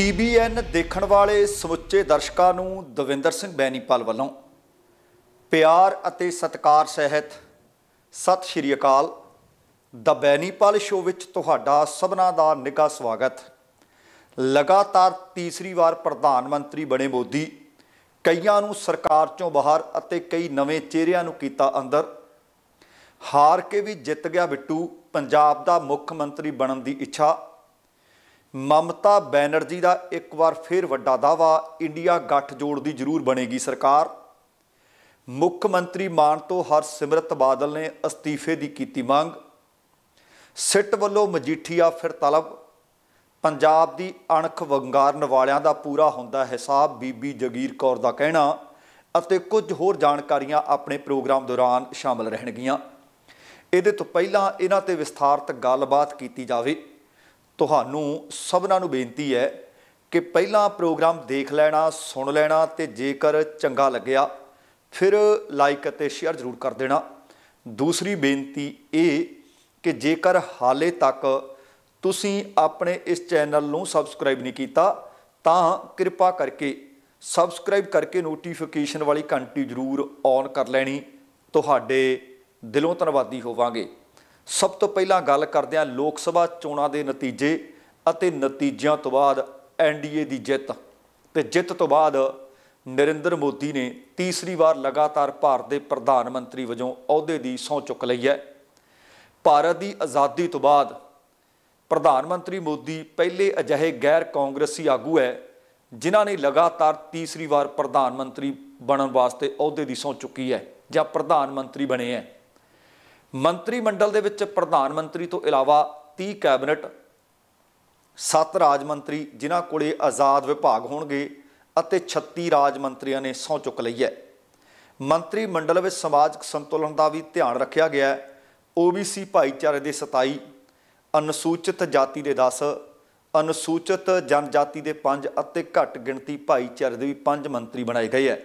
TBN ਦੇਖਣ ਵਾਲੇ ਸਮੁੱਚੇ ਦਰਸ਼ਕਾਂ ਨੂੰ ਦਵਿੰਦਰ ਸਿੰਘ ਬੈਣੀਪਾਲ ਵੱਲੋਂ ਪਿਆਰ ਅਤੇ ਸਤਿਕਾਰ ਸਹਿਤ ਸਤਿ ਸ਼੍ਰੀ ਅਕਾਲ ਦ ਬੈਣੀਪਾਲ ਸ਼ੋਅ ਵਿੱਚ ਤੁਹਾਡਾ ਸਭਨਾ ਦਾ ਨਿੱਘਾ ਸਵਾਗਤ ਲਗਾਤਾਰ ਤੀਸਰੀ ਵਾਰ ਪ੍ਰਧਾਨ ਮੰਤਰੀ ਬਣੇ ਮੋਦੀ ਕਈਆਂ ਨੂੰ ਸਰਕਾਰ ਚੋਂ ਬਾਹਰ ਅਤੇ ਕਈ ਨਵੇਂ ਚਿਹਰਿਆਂ ਨੂੰ ਕੀਤਾ ਅੰਦਰ ਹਾਰ ਕੇ ਵੀ ਜਿੱਤ ਗਿਆ ਬਿੱਟੂ ਪੰਜਾਬ ਦਾ ਮੁੱਖ ਮੰਤਰੀ ਬਣਨ ਦੀ ਇੱਛਾ ਮਮਤਾ ਬੈਨਰਜੀ ਦਾ ਇੱਕ ਵਾਰ ਫੇਰ ਵੱਡਾ ਦਾਵਾ ਇੰਡੀਆ ਗੱਠ ਜੋੜ ਦੀ ਜ਼ਰੂਰ ਬਣੇਗੀ ਸਰਕਾਰ ਮੁੱਖ ਮੰਤਰੀ ਮਾਨ ਤੋਂ ਹਰਸਿਮਰਤ ਬਾਦਲ ਨੇ ਅਸਤੀਫੇ ਦੀ ਕੀਤੀ ਮੰਗ ਸਿੱਟ ਵੱਲੋਂ ਮਜੀਠੀਆ ਫਿਰ ਤਲਬ ਪੰਜਾਬ ਦੀ ਅਣਖ ਵੰਗਾਰਨ ਵਾਲਿਆਂ ਦਾ ਪੂਰਾ ਹੁੰਦਾ ਹਿਸਾਬ ਬੀਬੀ ਜਗੀਰ ਕੌਰ ਦਾ ਕਹਿਣਾ ਅਤੇ ਕੁਝ ਹੋਰ ਜਾਣਕਾਰੀਆਂ ਆਪਣੇ ਪ੍ਰੋਗਰਾਮ ਦੌਰਾਨ ਸ਼ਾਮਲ ਰਹਿਣਗੀਆਂ ਇਹਦੇ ਤੋਂ ਪਹਿਲਾਂ ਇਹਨਾਂ ਤੇ ਵਿਸਥਾਰਤ ਗੱਲਬਾਤ ਕੀਤੀ ਜਾਵੇ ਤੁਹਾਨੂੰ ਸਭਨਾਂ ਨੂੰ ਬੇਨਤੀ ਹੈ ਕਿ ਪਹਿਲਾਂ ਪ੍ਰੋਗਰਾਮ ਦੇਖ ਲੈਣਾ ਸੁਣ ਲੈਣਾ ਤੇ ਜੇਕਰ ਚੰਗਾ ਲੱਗਿਆ ਫਿਰ ਲਾਈਕ ਅਤੇ ਸ਼ੇਅਰ ਜ਼ਰੂਰ ਕਰ ਦੇਣਾ ਦੂਸਰੀ ਬੇਨਤੀ ਇਹ ਕਿ ਜੇਕਰ ਹਾਲੇ ਤੱਕ ਤੁਸੀਂ ਆਪਣੇ ਇਸ ਚੈਨਲ ਨੂੰ ਸਬਸਕ੍ਰਾਈਬ ਨਹੀਂ ਕੀਤਾ ਤਾਂ ਕਿਰਪਾ ਕਰਕੇ ਸਬਸਕ੍ਰਾਈਬ ਕਰਕੇ ਨੋਟੀਫਿਕੇਸ਼ਨ ਵਾਲੀ ਘੰਟੀ ਜ਼ਰੂਰ ਔਨ ਕਰ ਲੈਣੀ ਤੁਹਾਡੇ ਦਿਲੋਂ ਧੰਨਵਾਦੀ ਹੋਵਾਂਗੇ ਸਭ ਤੋਂ ਪਹਿਲਾਂ ਗੱਲ ਕਰਦੇ ਆ ਲੋਕ ਸਭਾ ਚੋਣਾਂ ਦੇ ਨਤੀਜੇ ਅਤੇ ਨਤੀਜਿਆਂ ਤੋਂ ਬਾਅਦ ਐਨਡੀਏ ਦੀ ਜਿੱਤ ਤੇ ਜਿੱਤ ਤੋਂ ਬਾਅਦ ਨਰਿੰਦਰ ਮੋਦੀ ਨੇ ਤੀਸਰੀ ਵਾਰ ਲਗਾਤਾਰ ਭਾਰਤ ਦੇ ਪ੍ਰਧਾਨ ਮੰਤਰੀ ਵਜੋਂ ਅਹੁਦੇ ਦੀ ਸਹੁੰ ਚੁੱਕ ਲਈ ਹੈ ਭਾਰਤ ਦੀ ਆਜ਼ਾਦੀ ਤੋਂ ਬਾਅਦ ਪ੍ਰਧਾਨ ਮੰਤਰੀ ਮੋਦੀ ਪਹਿਲੇ ਅਜਿਹੇ ਗੈਰ ਕਾਂਗਰਸੀ ਆਗੂ ਹੈ ਜਿਨ੍ਹਾਂ ਨੇ ਲਗਾਤਾਰ ਤੀਸਰੀ ਵਾਰ ਪ੍ਰਧਾਨ ਮੰਤਰੀ ਬਣਨ ਵਾਸਤੇ ਅਹੁਦੇ ਦੀ ਸਹੁੰ ਚੁੱਕੀ ਹੈ ਜਾਂ ਪ੍ਰਧਾਨ ਮੰਤਰੀ ਬਣੇ ਹੈ ਮੰਤਰੀ ਮੰਡਲ ਦੇ ਵਿੱਚ ਪ੍ਰਧਾਨ ਮੰਤਰੀ ਤੋਂ ਇਲਾਵਾ 30 ਕੈਬਨਿਟ 7 ਰਾਜ ਮੰਤਰੀ ਜਿਨ੍ਹਾਂ ਕੋਲੇ ਆਜ਼ਾਦ ਵਿਭਾਗ ਹੋਣਗੇ ਅਤੇ 36 ਰਾਜ ਮੰਤਰੀਆਂ ਨੇ ਸੌ ਚੁੱਕ ਲਈ ਹੈ ਮੰਤਰੀ ਮੰਡਲ ਵਿੱਚ ਸਮਾਜਿਕ ਸੰਤੁਲਨ ਦਾ ਵੀ ਧਿਆਨ ਰੱਖਿਆ ਗਿਆ ਹੈ OBC ਭਾਈਚਾਰੇ ਦੇ 27 ਅਨੁਸੂਚਿਤ ਜਾਤੀ ਦੇ 10 ਅਨੁਸੂਚਿਤ ਜਨਜਾਤੀ ਦੇ 5 ਅਤੇ ਘੱਟ ਗਿਣਤੀ ਭਾਈਚਾਰੇ ਦੇ ਵੀ 5 ਮੰਤਰੀ ਬਣਾਏ ਗਏ ਹੈ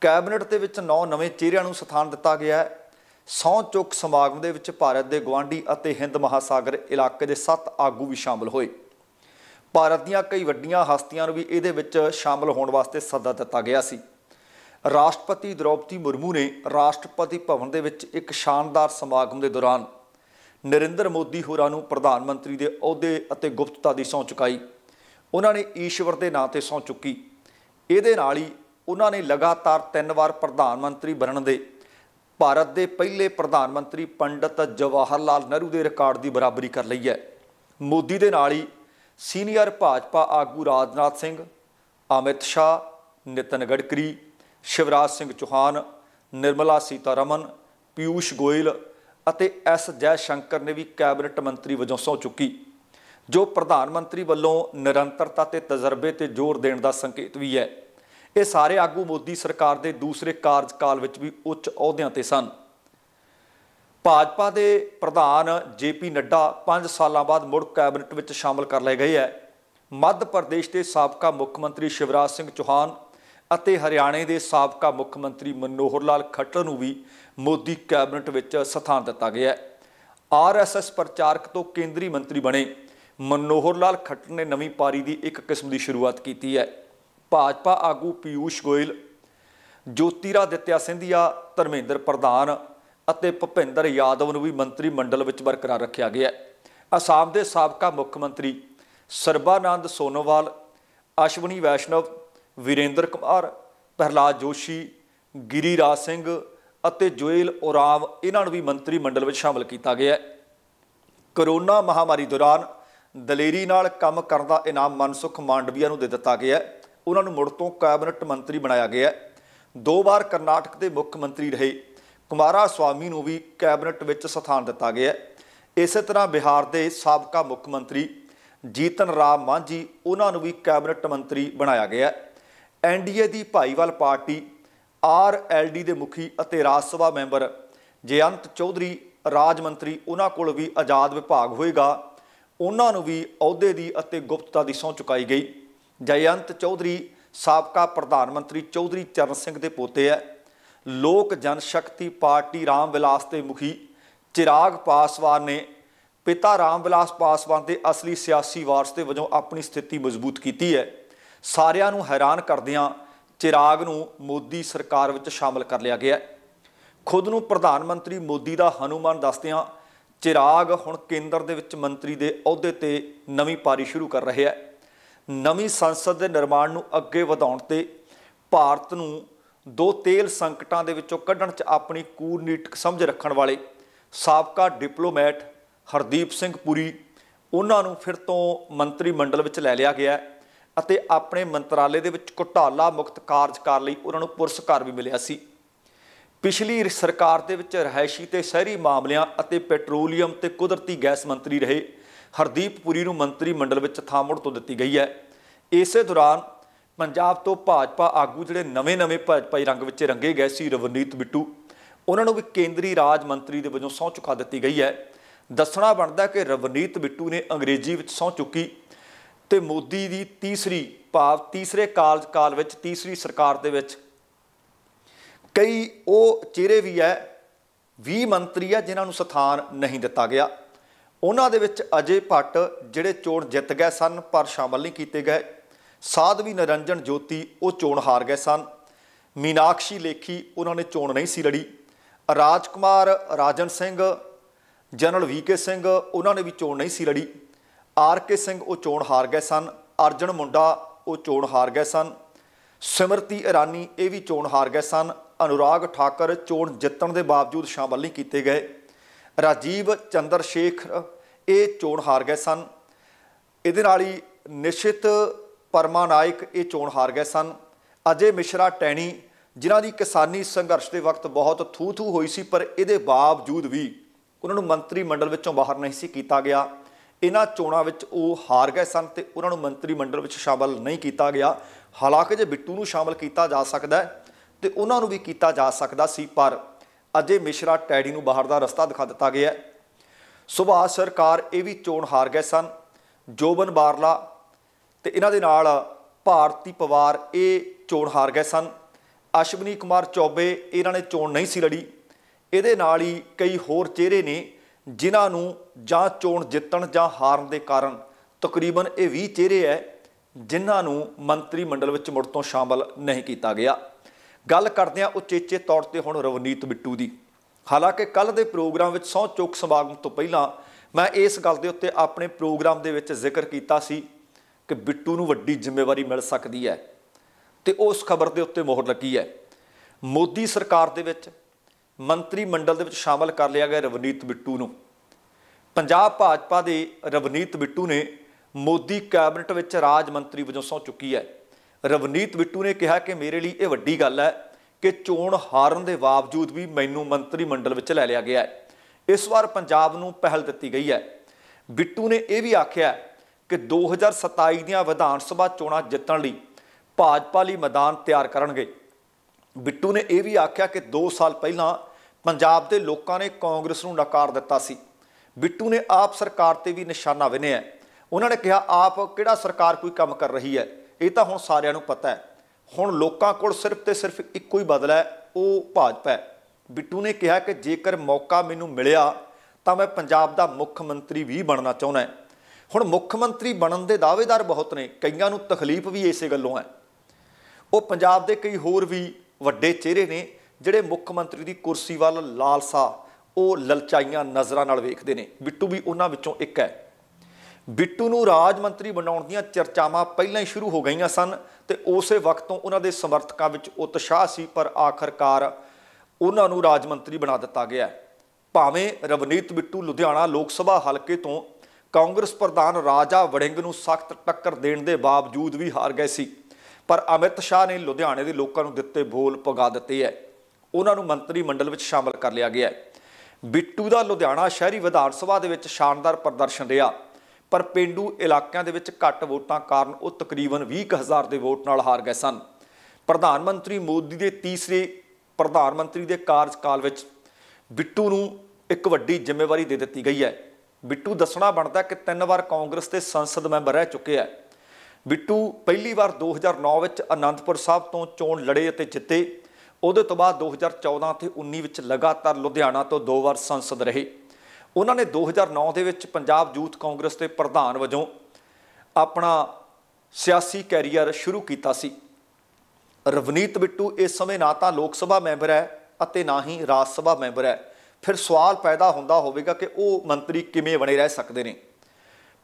ਕੈਬਨਿਟ ਦੇ ਵਿੱਚ 9 ਨਵੇਂ ਚਿਹਰਿਆਂ ਨੂੰ ਸਥਾਨ ਦਿੱਤਾ ਗਿਆ ਹੈ ਸੌਂ ਚੁੱਕ ਸਮਾਗਮ ਦੇ ਵਿੱਚ ਭਾਰਤ ਦੇ ਗਵਾਂਢੀ ਅਤੇ ਹਿੰਦ ਮਹਾਸਾਗਰ ਇਲਾਕੇ ਦੇ 7 ਆਗੂ ਵੀ ਸ਼ਾਮਲ ਹੋਏ ਭਾਰਤ ਦੀਆਂ ਕਈ ਵੱਡੀਆਂ ਹਸਤੀਆਂ ਨੂੰ ਵੀ ਇਹਦੇ ਵਿੱਚ ਸ਼ਾਮਲ ਹੋਣ ਵਾਸਤੇ ਸੱਦਾ ਦਿੱਤਾ ਗਿਆ ਸੀ ਰਾਸ਼ਟਰਪਤੀ ਦ੍ਰੋਪਦੀ ਮੁਰਮੂ ਨੇ ਰਾਸ਼ਟਰਪਤੀ ਭਵਨ ਦੇ ਵਿੱਚ ਇੱਕ ਸ਼ਾਨਦਾਰ ਸਮਾਗਮ ਦੇ ਦੌਰਾਨ ਨਰਿੰਦਰ ਮੋਦੀ ਹੋਰਾਂ ਨੂੰ ਪ੍ਰਧਾਨ ਮੰਤਰੀ ਦੇ ਅਹੁਦੇ ਅਤੇ ਗੁਪਤਤਾ ਦੀ ਸਹੁੰ ਚੁਕਾਈ ਉਹਨਾਂ ਨੇ ਈਸ਼ਵਰ ਦੇ ਨਾਂ ਤੇ ਸਹੁੰ ਚੁੱਕੀ ਇਹਦੇ ਨਾਲ ਹੀ ਉਹਨਾਂ ਨੇ ਲਗਾਤਾਰ ਤਿੰਨ ਵਾਰ ਪ੍ਰਧਾਨ ਮੰਤਰੀ ਬਣਨ ਦੇ ਭਾਰਤ ਦੇ ਪਹਿਲੇ ਪ੍ਰਧਾਨ ਮੰਤਰੀ ਪੰਡਤ ਜਵਾਹਰ ਲਾਲ ਨਹਿਰੂ ਦੇ ਰਿਕਾਰਡ ਦੀ ਬਰਾਬਰੀ ਕਰ ਲਈ ਹੈ ਮੋਦੀ ਦੇ ਨਾਲ ਹੀ ਸੀਨੀਅਰ ਭਾਜਪਾ ਆਗੂ ਰਾਜਨਾਥ ਸਿੰਘ ਅਮਿਤ ਸ਼ਾਹ ਨਿਤਨ ਗੜਕਰੀ ਸ਼ਿਵਰਾਜ ਸਿੰਘ ਚੌਹਾਨ ਨਿਰਮਲਾ ਸੀਤਾਰਮਨ ਪਿਊਸ਼ ਗੋਇਲ ਅਤੇ ਐਸ ਜੈ ਸ਼ੰਕਰ ਨੇ ਵੀ ਕੈਬਨਿਟ ਮੰਤਰੀ ਵਜੋਂ ਸਹੁੰ ਚੁੱਕੀ ਜੋ ਪ੍ਰਧਾਨ ਮੰਤਰੀ ਵੱਲੋਂ ਨਿਰੰਤਰਤਾ ਤੇ ਤਜਰਬੇ ਤੇ ਜ਼ੋਰ ਦੇਣ ਦਾ ਸੰਕੇਤ ਵੀ ਹੈ ਇਹ ਸਾਰੇ ਆਗੂ ਮੋਦੀ ਸਰਕਾਰ ਦੇ ਦੂਸਰੇ ਕਾਰਜਕਾਲ ਵਿੱਚ ਵੀ ਉੱਚ ਅਹੁਦਿਆਂ ਤੇ ਸਨ ਭਾਜਪਾ ਦੇ ਪ੍ਰਧਾਨ ਜੇਪੀ ਨੱਡਾ 5 ਸਾਲਾਂ ਬਾਅਦ ਮੁੜ ਕੈਬਨਿਟ ਵਿੱਚ ਸ਼ਾਮਲ ਕਰ ਲਏ ਗਏ ਹੈ ਮੱਧ ਪ੍ਰਦੇਸ਼ ਦੇ ਸਾਬਕਾ ਮੁੱਖ ਮੰਤਰੀ ਸ਼ਿਵਰਾਜ ਸਿੰਘ ਚੌਹਾਨ ਅਤੇ ਹਰਿਆਣੇ ਦੇ ਸਾਬਕਾ ਮੁੱਖ ਮੰਤਰੀ ਮਨੋਹਰ ਲਾਲ ਖੱਟਰ ਨੂੰ ਵੀ ਮੋਦੀ ਕੈਬਨਿਟ ਵਿੱਚ ਸਥਾਨ ਦਿੱਤਾ ਗਿਆ ਹੈ ਆਰਐਸਐਸ ਪ੍ਰਚਾਰਕ ਤੋਂ ਕੇਂਦਰੀ ਮੰਤਰੀ ਬਣੇ ਮਨੋਹਰ ਲਾਲ ਖੱਟਰ ਨੇ ਨਵੀਂ ਪਾਰੀ ਦੀ ਇੱਕ ਕਿਸਮ ਦੀ ਸ਼ੁਰੂਆਤ ਕੀਤੀ ਹੈ ਭਾਜਪਾ ਆਗੂ ਪੀਯੂਸ਼ ਗੋਇਲ ਜੋਤੀਰਾ ਦਿੱਤਿਆ ਸਿੰਧੀਆ ਧਰਮੇਂਦਰ ਪ੍ਰਧਾਨ ਅਤੇ ਭੁਪਿੰਦਰ ਯਾਦਵ ਨੂੰ ਵੀ ਮੰਤਰੀ ਮੰਡਲ ਵਿੱਚ ਬਰਕਰਾਰ ਰੱਖਿਆ ਗਿਆ ਹੈ ਅਸਾਮ ਦੇ ਸਾਬਕਾ ਮੁੱਖ ਮੰਤਰੀ ਸਰਬਾਨੰਦ ਸੋਨੋਵਾਲ ਅਸ਼ਵਨੀ ਵੈਸ਼ਨਵ ਵਿਰੇਂਦਰ ਕੁਮਾਰ ਪ੍ਰਹਲਾਦ ਜੋਸ਼ੀ ਗਿਰੀਰਾਜ ਸਿੰਘ ਅਤੇ ਜੋਇਲ ਉਰਾਵ ਇਹਨਾਂ ਨੂੰ ਵੀ ਮੰਤਰੀ ਮੰਡਲ ਵਿੱਚ ਸ਼ਾਮਲ ਕੀਤਾ ਗਿਆ ਹੈ ਕਰੋਨਾ ਮਹਾਮਾਰੀ ਦੌਰਾਨ ਦਲੇਰੀ ਨਾਲ ਕੰਮ ਕਰਨ ਦਾ ਇਨਾਮ ਮਨਸੁਖ ਮਾਂਡਵੀਆ ਨੂੰ ਦੇ ਦਿੱਤਾ ਗਿਆ ਹੈ ਉਹਨਾਂ ਨੂੰ ਮੁੜ ਤੋਂ ਕੈਬਨਿਟ ਮੰਤਰੀ ਬਣਾਇਆ ਗਿਆ ਦੋ ਵਾਰ ਕਰਨਾਟਕ ਦੇ ਮੁੱਖ ਮੰਤਰੀ ਰਹੇ ਕੁਮਾਰਾ ਸਵਾਮੀ ਨੂੰ ਵੀ ਕੈਬਨਿਟ ਵਿੱਚ ਸਥਾਨ ਦਿੱਤਾ ਗਿਆ ਇਸੇ ਤਰ੍ਹਾਂ ਬਿਹਾਰ ਦੇ ਸਾਬਕਾ ਮੁੱਖ ਮੰਤਰੀ ਜੀਤਨ ਰਾਮ ਮਾਂਝੀ ਉਹਨਾਂ ਨੂੰ ਵੀ ਕੈਬਨਿਟ ਮੰਤਰੀ ਬਣਾਇਆ ਗਿਆ ਐਨਡੀਏ ਦੀ ਭਾਈਵਾਲ ਪਾਰਟੀ ਆਰਐਲਡੀ ਦੇ ਮੁਖੀ ਅਤੇ ਰਾਜ ਸਭਾ ਮੈਂਬਰ ਜਯੰਤ ਚੌਧਰੀ ਰਾਜ ਮੰਤਰੀ ਉਹਨਾਂ ਕੋਲ ਵੀ ਆਜ਼ਾਦ ਵਿਭਾਗ ਹੋਏਗਾ ਉਹਨਾਂ ਨੂੰ ਵੀ ਅਹੁਦੇ ਦੀ ਅਤੇ ਗੁਪਤਤਾ ਦੀ ਸਹੁੰ ਚੁਕਾਈ ਗਈ ਜਯੰਤ ਚੌਧਰੀ ਸਾਬਕਾ ਪ੍ਰਧਾਨ ਮੰਤਰੀ ਚੌਧਰੀ ਚਰਨ ਸਿੰਘ ਦੇ ਪੋਤੇ ਹੈ ਲੋਕ ਜਨ ਸ਼ਕਤੀ ਪਾਰਟੀ ਰਾਮ ਵਿਲਾਸ ਦੇ ਮੁਖੀ ਚਿਰਾਗ ਪਾਸਵਾਨ ਨੇ ਪਿਤਾ ਰਾਮ ਵਿਲਾਸ ਪਾਸਵਾਨ ਦੇ ਅਸਲੀ ਸਿਆਸੀ ਵਾਰਸ ਦੇ ਵਜੋਂ ਆਪਣੀ ਸਥਿਤੀ ਮਜ਼ਬੂਤ ਕੀਤੀ ਹੈ ਸਾਰਿਆਂ ਨੂੰ ਹੈਰਾਨ ਕਰਦਿਆਂ ਚਿਰਾਗ ਨੂੰ ਮੋਦੀ ਸਰਕਾਰ ਵਿੱਚ ਸ਼ਾਮਲ ਕਰ ਲਿਆ ਗਿਆ ਖੁਦ ਨੂੰ ਪ੍ਰਧਾਨ ਮੰਤਰੀ ਮੋਦੀ ਦਾ ਹਨੂਮਾਨ ਦੱਸਦਿਆਂ ਚਿਰਾਗ ਹੁਣ ਕੇਂਦਰ ਦੇ ਵਿੱਚ ਮੰਤਰੀ ਦੇ ਅਹੁਦੇ ਤੇ ਨਵੀਂ ਪਾਰੀ ਸ਼ੁਰੂ ਕਰ ਰਿਹਾ ਹੈ ਨਵੀਂ ਸੰਸਦ ਦੇ ਨਿਰਮਾਣ ਨੂੰ ਅੱਗੇ ਵਧਾਉਣ ਤੇ ਭਾਰਤ ਨੂੰ ਦੋ ਤੇਲ ਸੰਕਟਾਂ ਦੇ ਵਿੱਚੋਂ ਕੱਢਣ 'ਚ ਆਪਣੀ ਕੂਟਨੀਤਿਕ ਸਮਝ ਰੱਖਣ ਵਾਲੇ ਸਾਬਕਾ ਡਿਪਲੋਮੈਟ ਹਰਦੀਪ ਸਿੰਘ ਪੁਰੀ ਉਹਨਾਂ ਨੂੰ ਫਿਰ ਤੋਂ ਮੰਤਰੀ ਮੰਡਲ ਵਿੱਚ ਲੈ ਲਿਆ ਗਿਆ ਅਤੇ ਆਪਣੇ ਮੰਤਰਾਲੇ ਦੇ ਵਿੱਚ ਘੁਟਾਲਾ ਮੁਕਤ ਕਾਰਜਕਾਰ ਲਈ ਉਹਨਾਂ ਨੂੰ ਪੁਰਸਕਾਰ ਵੀ ਮਿਲਿਆ ਸੀ ਪਿਛਲੀ ਸਰਕਾਰ ਦੇ ਵਿੱਚ ਰਹਿਸ਼ੀ ਤੇ ਸ਼ਹਿਰੀ ਮਾਮਲਿਆਂ ਅਤੇ ਪੈਟਰੋਲੀਅਮ ਤੇ ਕੁਦਰਤੀ ਗੈਸ ਮੰਤਰੀ ਰਹੇ ਹਰਦੀਪ ਪੁਰੀ ਨੂੰ ਮੰਤਰੀ ਮੰਡਲ ਵਿੱਚ ਥਾਂ ਮੁੜ ਤੋਂ ਦਿੱਤੀ ਗਈ ਹੈ ਇਸੇ ਦੌਰਾਨ ਪੰਜਾਬ ਤੋਂ ਭਾਜਪਾ ਆਗੂ ਜਿਹੜੇ ਨਵੇਂ-ਨਵੇਂ ਭਾਜਪਾਈ ਰੰਗ ਵਿੱਚ ਰੰਗੇ ਗਏ ਸੀ ਰਵਨੀਤ ਬਿੱਟੂ ਉਹਨਾਂ ਨੂੰ ਵੀ ਕੇਂਦਰੀ ਰਾਜ ਮੰਤਰੀ ਦੇ ਵਜੋਂ ਸੌਂ ਚੁਕਾ ਦਿੱਤੀ ਗਈ ਹੈ ਦੱਸਣਾ ਬਣਦਾ ਕਿ ਰਵਨੀਤ ਬਿੱਟੂ ਨੇ ਅੰਗਰੇਜ਼ੀ ਵਿੱਚ ਸੌਂ ਚੁੱਕੀ ਤੇ ਮੋਦੀ ਦੀ ਤੀਸਰੀ ਭਾਵ ਤੀਸਰੇ ਕਾਲ ਵਿੱਚ ਤੀਸਰੀ ਸਰਕਾਰ ਦੇ ਵਿੱਚ ਕਈ ਉਹ ਚਿਹਰੇ ਵੀ ਹੈ 20 ਮੰਤਰੀ ਆ ਜਿਨ੍ਹਾਂ ਨੂੰ ਸਥਾਨ ਨਹੀਂ ਦਿੱਤਾ ਗਿਆ ਉਹਨਾਂ ਦੇ ਵਿੱਚ ਅਜੇ ਭੱਟ ਜਿਹੜੇ ਚੋਣ ਜਿੱਤ ਗਏ ਸਨ ਪਰ ਸ਼ਾਮਲ ਨਹੀਂ ਕੀਤੇ ਗਏ ਸਾਧਵੀ ਨਰੰਜਨ ਜੋਤੀ ਉਹ ਚੋਣ ਹਾਰ ਗਏ ਸਨ ਮੀਨਾਕਸ਼ੀ ਲੇਖੀ ਉਹਨਾਂ ਨੇ ਚੋਣ ਨਹੀਂ ਸੀ ਲੜੀ ਰਾਜਕੁਮਾਰ ਰਾਜਨ ਸਿੰਘ ਜਨਰਲ ਵੀਕੇ ਸਿੰਘ ਉਹਨਾਂ ਨੇ ਵੀ ਚੋਣ ਨਹੀਂ ਸੀ ਲੜੀ ਆਰ ਕੇ ਸਿੰਘ ਉਹ ਚੋਣ ਹਾਰ ਗਏ ਸਨ ਅਰਜਨ ਮੁੰਡਾ ਉਹ ਚੋਣ ਹਾਰ ਗਏ ਸਨ ਸਿਮਰਤੀ ਇਰਾਨੀ ਇਹ ਵੀ ਚੋਣ ਹਾਰ ਗਏ ਸਨ ਅਨੁਰਾਗ ਠਾਕਰ ਚੋਣ ਜਿੱਤਣ ਦੇ ਬਾਵਜੂਦ ਸ਼ਾਮਲ ਨਹੀਂ ਕੀਤੇ ਗਏ ਰਾਜੀਵ ਚੰਦਰ ਸ਼ੇਖਰ ਇਹ ਚੋਣ ਹਾਰ ਗਏ ਸਨ ਇਹਦੇ ਨਾਲ ਹੀ ਨਿਸ਼ਚਿਤ ਪਰਮਾਨਾਇਕ ਇਹ ਚੋਣ ਹਾਰ ਗਏ ਸਨ ਅਜੇ ਮਿਸ਼ਰਾ ਟੈਣੀ ਜਿਨ੍ਹਾਂ ਦੀ ਕਿਸਾਨੀ ਸੰਘਰਸ਼ ਦੇ ਵਕਤ ਬਹੁਤ ਥੂ-ਥੂ ਹੋਈ ਸੀ ਪਰ ਇਹਦੇ ਬਾਵਜੂਦ ਵੀ ਉਹਨਾਂ ਨੂੰ ਮੰਤਰੀ ਮੰਡਲ ਵਿੱਚੋਂ ਬਾਹਰ ਨਹੀਂ ਸੀ ਕੀਤਾ ਗਿਆ ਇਹਨਾਂ ਚੋਣਾਂ ਵਿੱਚ ਉਹ ਹਾਰ ਗਏ ਸਨ ਤੇ ਉਹਨਾਂ ਨੂੰ ਮੰਤਰੀ ਮੰਡਲ ਵਿੱਚ ਸ਼ਾਮਲ ਨਹੀਂ ਕੀਤਾ ਗਿਆ ਹਾਲਾਂਕਿ ਜੇ ਬਿੱਟੂ ਨੂੰ ਸ਼ਾਮਲ ਕੀਤਾ ਜਾ ਸਕਦਾ ਤੇ ਉਹਨਾਂ ਨੂੰ ਵੀ ਕੀਤਾ ਜਾ ਸਕਦਾ ਸੀ ਪਰ ਅਜੇ ਮਿਸ਼ਰਾ ਟੈਡੀ ਨੂੰ ਬਾਹਰ ਦਾ ਰਸਤਾ ਦਿਖਾ ਦਿੱਤਾ ਗਿਆ ਸੁਭਾਸ਼ ਸਰਕਾਰ ਇਹ ਵੀ ਚੋਣ ਹਾਰ ਗਏ ਸਨ ਜੋਬਨ ਬਾਰਲਾ ਤੇ ਇਹਨਾਂ ਦੇ ਨਾਲ ਭਾਰਤੀ ਪਵਾਰ ਇਹ ਚੋਣ ਹਾਰ ਗਏ ਸਨ ਅਸ਼ਵਨੀ ਕੁਮਾਰ ਚੌਬੇ ਇਹਨਾਂ ਨੇ ਚੋਣ ਨਹੀਂ ਸੀ ਲੜੀ ਇਹਦੇ ਨਾਲ ਹੀ ਕਈ ਹੋਰ ਚਿਹਰੇ ਨੇ ਜਿਨ੍ਹਾਂ ਨੂੰ ਜਾਂ ਚੋਣ ਜਿੱਤਣ ਜਾਂ ਹਾਰਨ ਦੇ ਕਾਰਨ ਤਕਰੀਬਨ ਇਹ 20 ਚਿਹਰੇ ਹੈ ਜਿਨ੍ਹਾਂ ਨੂੰ ਮੰਤਰੀ ਮੰਡਲ ਵਿੱਚ ਮੁੜ ਤੋਂ ਸ਼ਾਮਲ ਨਹੀਂ ਕੀਤਾ ਗਿਆ ਗੱਲ ਕਰਦੇ ਆ ਉਚੇਚੇ ਤੌਰ ਤੇ ਹੁਣ ਰਵਨੀਤ ਬਿੱਟੂ ਦੀ ਹਾਲਾਂਕਿ ਕੱਲ ਦੇ ਪ੍ਰੋਗਰਾਮ ਵਿੱਚ ਸੌ ਚੋਕ ਸਮਾਗਮ ਤੋਂ ਪਹਿਲਾਂ ਮੈਂ ਇਸ ਗੱਲ ਦੇ ਉੱਤੇ ਆਪਣੇ ਪ੍ਰੋਗਰਾਮ ਦੇ ਵਿੱਚ ਜ਼ਿਕਰ ਕੀਤਾ ਸੀ ਕਿ ਬਿੱਟੂ ਨੂੰ ਵੱਡੀ ਜ਼ਿੰਮੇਵਾਰੀ ਮਿਲ ਸਕਦੀ ਹੈ ਤੇ ਉਸ ਖਬਰ ਦੇ ਉੱਤੇ ਮੋਹਰ ਲੱਗੀ ਹੈ ਮੋਦੀ ਸਰਕਾਰ ਦੇ ਵਿੱਚ ਮੰਤਰੀ ਮੰਡਲ ਦੇ ਵਿੱਚ ਸ਼ਾਮਲ ਕਰ ਲਿਆ ਗਿਆ ਰਵਨੀਤ ਬਿੱਟੂ ਨੂੰ ਪੰਜਾਬ ਭਾਜਪਾ ਦੇ ਰਵਨੀਤ ਬਿੱਟੂ ਨੇ ਮੋਦੀ ਕੈਬਨਿਟ ਵਿੱਚ ਰਾਜ ਮੰਤਰੀ ਵਜੋਂ ਸੌ ਚੁੱਕੀ ਹੈ ਰਵਨੀਤ ਬਿੱਟੂ ਨੇ ਕਿਹਾ ਕਿ ਮੇਰੇ ਲਈ ਇਹ ਵੱਡੀ ਗੱਲ ਹੈ ਕਿ ਚੋਣ ਹਾਰਨ ਦੇ ਬਾਵਜੂਦ ਵੀ ਮੈਨੂੰ ਮੰਤਰੀ ਮੰਡਲ ਵਿੱਚ ਲੈ ਲਿਆ ਗਿਆ ਹੈ ਇਸ ਵਾਰ ਪੰਜਾਬ ਨੂੰ ਪਹਿਲ ਦਿੱਤੀ ਗਈ ਹੈ ਬਿੱਟੂ ਨੇ ਇਹ ਵੀ ਆਖਿਆ ਕਿ 2027 ਦੀਆਂ ਵਿਧਾਨ ਸਭਾ ਚੋਣਾਂ ਜਿੱਤਣ ਲਈ ਭਾਜਪਾ ਲਈ ਮੈਦਾਨ ਤਿਆਰ ਕਰਨਗੇ ਬਿੱਟੂ ਨੇ ਇਹ ਵੀ ਆਖਿਆ ਕਿ 2 ਸਾਲ ਪਹਿਲਾਂ ਪੰਜਾਬ ਦੇ ਲੋਕਾਂ ਨੇ ਕਾਂਗਰਸ ਨੂੰ ਨਕਾਰ ਦਿੱਤਾ ਸੀ ਬਿੱਟੂ ਨੇ ਆਪ ਸਰਕਾਰ ਤੇ ਵੀ ਨਿਸ਼ਾਨਾ ਵਿਨਿਆ ਉਹਨਾਂ ਨੇ ਕਿਹਾ ਆਪ ਕਿਹੜਾ ਸਰਕਾਰ ਕੋਈ ਕੰਮ ਕਰ ਰਹੀ ਹੈ ਇਹ ਤਾਂ ਹੁਣ ਸਾਰਿਆਂ ਨੂੰ ਪਤਾ ਹੈ ਹੁਣ ਲੋਕਾਂ ਕੋਲ ਸਿਰਫ ਤੇ ਸਿਰਫ ਇੱਕੋ ਹੀ ਬਦਲਾ ਹੈ ਉਹ ਭਾਜਪਾ ਹੈ ਬਿੱਟੂ ਨੇ ਕਿਹਾ ਕਿ ਜੇਕਰ ਮੌਕਾ ਮੈਨੂੰ ਮਿਲਿਆ ਤਾਂ ਮੈਂ ਪੰਜਾਬ ਦਾ ਮੁੱਖ ਮੰਤਰੀ ਵੀ ਬਣਨਾ ਚਾਹੁੰਦਾ ਹਾਂ ਹੁਣ ਮੁੱਖ ਮੰਤਰੀ ਬਣਨ ਦੇ ਦਾਅਵੇਦਾਰ ਬਹੁਤ ਨੇ ਕਈਆਂ ਨੂੰ ਤਕਲੀਫ ਵੀ ਇਸੇ ਗੱਲੋਂ ਹੈ ਉਹ ਪੰਜਾਬ ਦੇ ਕਈ ਹੋਰ ਵੀ ਵੱਡੇ ਚਿਹਰੇ ਨੇ ਜਿਹੜੇ ਮੁੱਖ ਮੰਤਰੀ ਦੀ ਕੁਰਸੀ ਵੱਲ ਲਾਲਸਾ ਉਹ ਲਲਚਾਈਆਂ ਨਜ਼ਰਾਂ ਨਾਲ ਵੇਖਦੇ ਨੇ ਬਿੱਟੂ ਵੀ ਉਹਨਾਂ ਵਿੱਚੋਂ ਇੱਕ ਹੈ ਬਿੱਟੂ ਨੂੰ ਰਾਜ ਮੰਤਰੀ ਬਣਾਉਣ ਦੀਆਂ ਚਰਚਾਵਾਂ ਪਹਿਲਾਂ ਹੀ ਸ਼ੁਰੂ ਹੋ ਗਈਆਂ ਸਨ ਤੇ ਉਸੇ ਵਕਤ ਤੋਂ ਉਹਨਾਂ ਦੇ ਸਮਰਥਕਾਂ ਵਿੱਚ ਉਤਸ਼ਾਹ ਸੀ ਪਰ ਆਖਰਕਾਰ ਉਹਨਾਂ ਨੂੰ ਰਾਜ ਮੰਤਰੀ ਬਣਾ ਦਿੱਤਾ ਗਿਆ ਭਾਵੇਂ ਰਵਨੀਤ ਬਿੱਟੂ ਲੁਧਿਆਣਾ ਲੋਕ ਸਭਾ ਹਲਕੇ ਤੋਂ ਕਾਂਗਰਸ ਪ੍ਰਧਾਨ ਰਾਜਾ ਵੜਿੰਗ ਨੂੰ ਸਖਤ ਟੱਕਰ ਦੇਣ ਦੇ ਬਾਵਜੂਦ ਵੀ ਹਾਰ ਗਏ ਸੀ ਪਰ ਅਮਿਤ ਸ਼ਾਹ ਨੇ ਲੁਧਿਆਣੇ ਦੇ ਲੋਕਾਂ ਨੂੰ ਦਿੱਤੇ ਬੋਲ ਪਗਾ ਦਿੱਤੇ ਐ ਉਹਨਾਂ ਨੂੰ ਮੰਤਰੀ ਮੰਡਲ ਵਿੱਚ ਸ਼ਾਮਲ ਕਰ ਲਿਆ ਗਿਆ ਬਿੱਟੂ ਦਾ ਲੁਧਿਆਣਾ ਸ਼ਹਿਰੀ ਵਿਧਾਨ ਸਭਾ ਦੇ ਵਿੱਚ ਸ਼ਾਨਦਾਰ ਪ੍ਰਦਰਸ਼ਨ ਰਿਹਾ ਪਰ ਪਿੰਡੂ ਇਲਾਕਿਆਂ ਦੇ ਵਿੱਚ ਘੱਟ ਵੋਟਾਂ ਕਾਰਨ ਉਹ ਤਕਰੀਬਨ 20000 ਦੇ ਵੋਟ ਨਾਲ ਹਾਰ ਗਏ ਸਨ ਪ੍ਰਧਾਨ ਮੰਤਰੀ ਮੋਦੀ ਦੇ ਤੀਸਰੇ ਪ੍ਰਧਾਨ ਮੰਤਰੀ ਦੇ ਕਾਰਜਕਾਲ ਵਿੱਚ ਬਿੱਟੂ ਨੂੰ ਇੱਕ ਵੱਡੀ ਜ਼ਿੰਮੇਵਾਰੀ ਦੇ ਦਿੱਤੀ ਗਈ ਹੈ ਬਿੱਟੂ ਦੱਸਣਾ ਬਣਦਾ ਕਿ ਤਿੰਨ ਵਾਰ ਕਾਂਗਰਸ ਦੇ ਸੰਸਦ ਮੈਂਬਰ ਰਹਿ ਚੁੱਕੇ ਹੈ ਬਿੱਟੂ ਪਹਿਲੀ ਵਾਰ 2009 ਵਿੱਚ ਅਨੰਦਪੁਰ ਸਾਹਿਬ ਤੋਂ ਚੋਣ ਲੜੇ ਅਤੇ ਜਿੱਤੇ ਉਹਦੇ ਤੋਂ ਬਾਅਦ 2014 ਤੇ 19 ਵਿੱਚ ਲਗਾਤਾਰ ਲੁਧਿਆਣਾ ਤੋਂ ਦੋ ਵਾਰ ਸੰਸਦ ਰਹੇ ਉਹਨਾਂ ਨੇ 2009 ਦੇ ਵਿੱਚ ਪੰਜਾਬ ਯੂਥ ਕਾਂਗਰਸ ਦੇ ਪ੍ਰਧਾਨ ਵਜੋਂ ਆਪਣਾ ਸਿਆਸੀ ਕੈਰੀਅਰ ਸ਼ੁਰੂ ਕੀਤਾ ਸੀ ਰਵਨੀਤ ਬਿੱਟੂ ਇਸ ਸਮੇਂ ਨਾ ਤਾਂ ਲੋਕ ਸਭਾ ਮੈਂਬਰ ਹੈ ਅਤੇ ਨਾ ਹੀ ਰਾਜ ਸਭਾ ਮੈਂਬਰ ਹੈ ਫਿਰ ਸਵਾਲ ਪੈਦਾ ਹੁੰਦਾ ਹੋਵੇਗਾ ਕਿ ਉਹ ਮੰਤਰੀ ਕਿਵੇਂ ਬਣੇ ਰਹਿ ਸਕਦੇ ਨੇ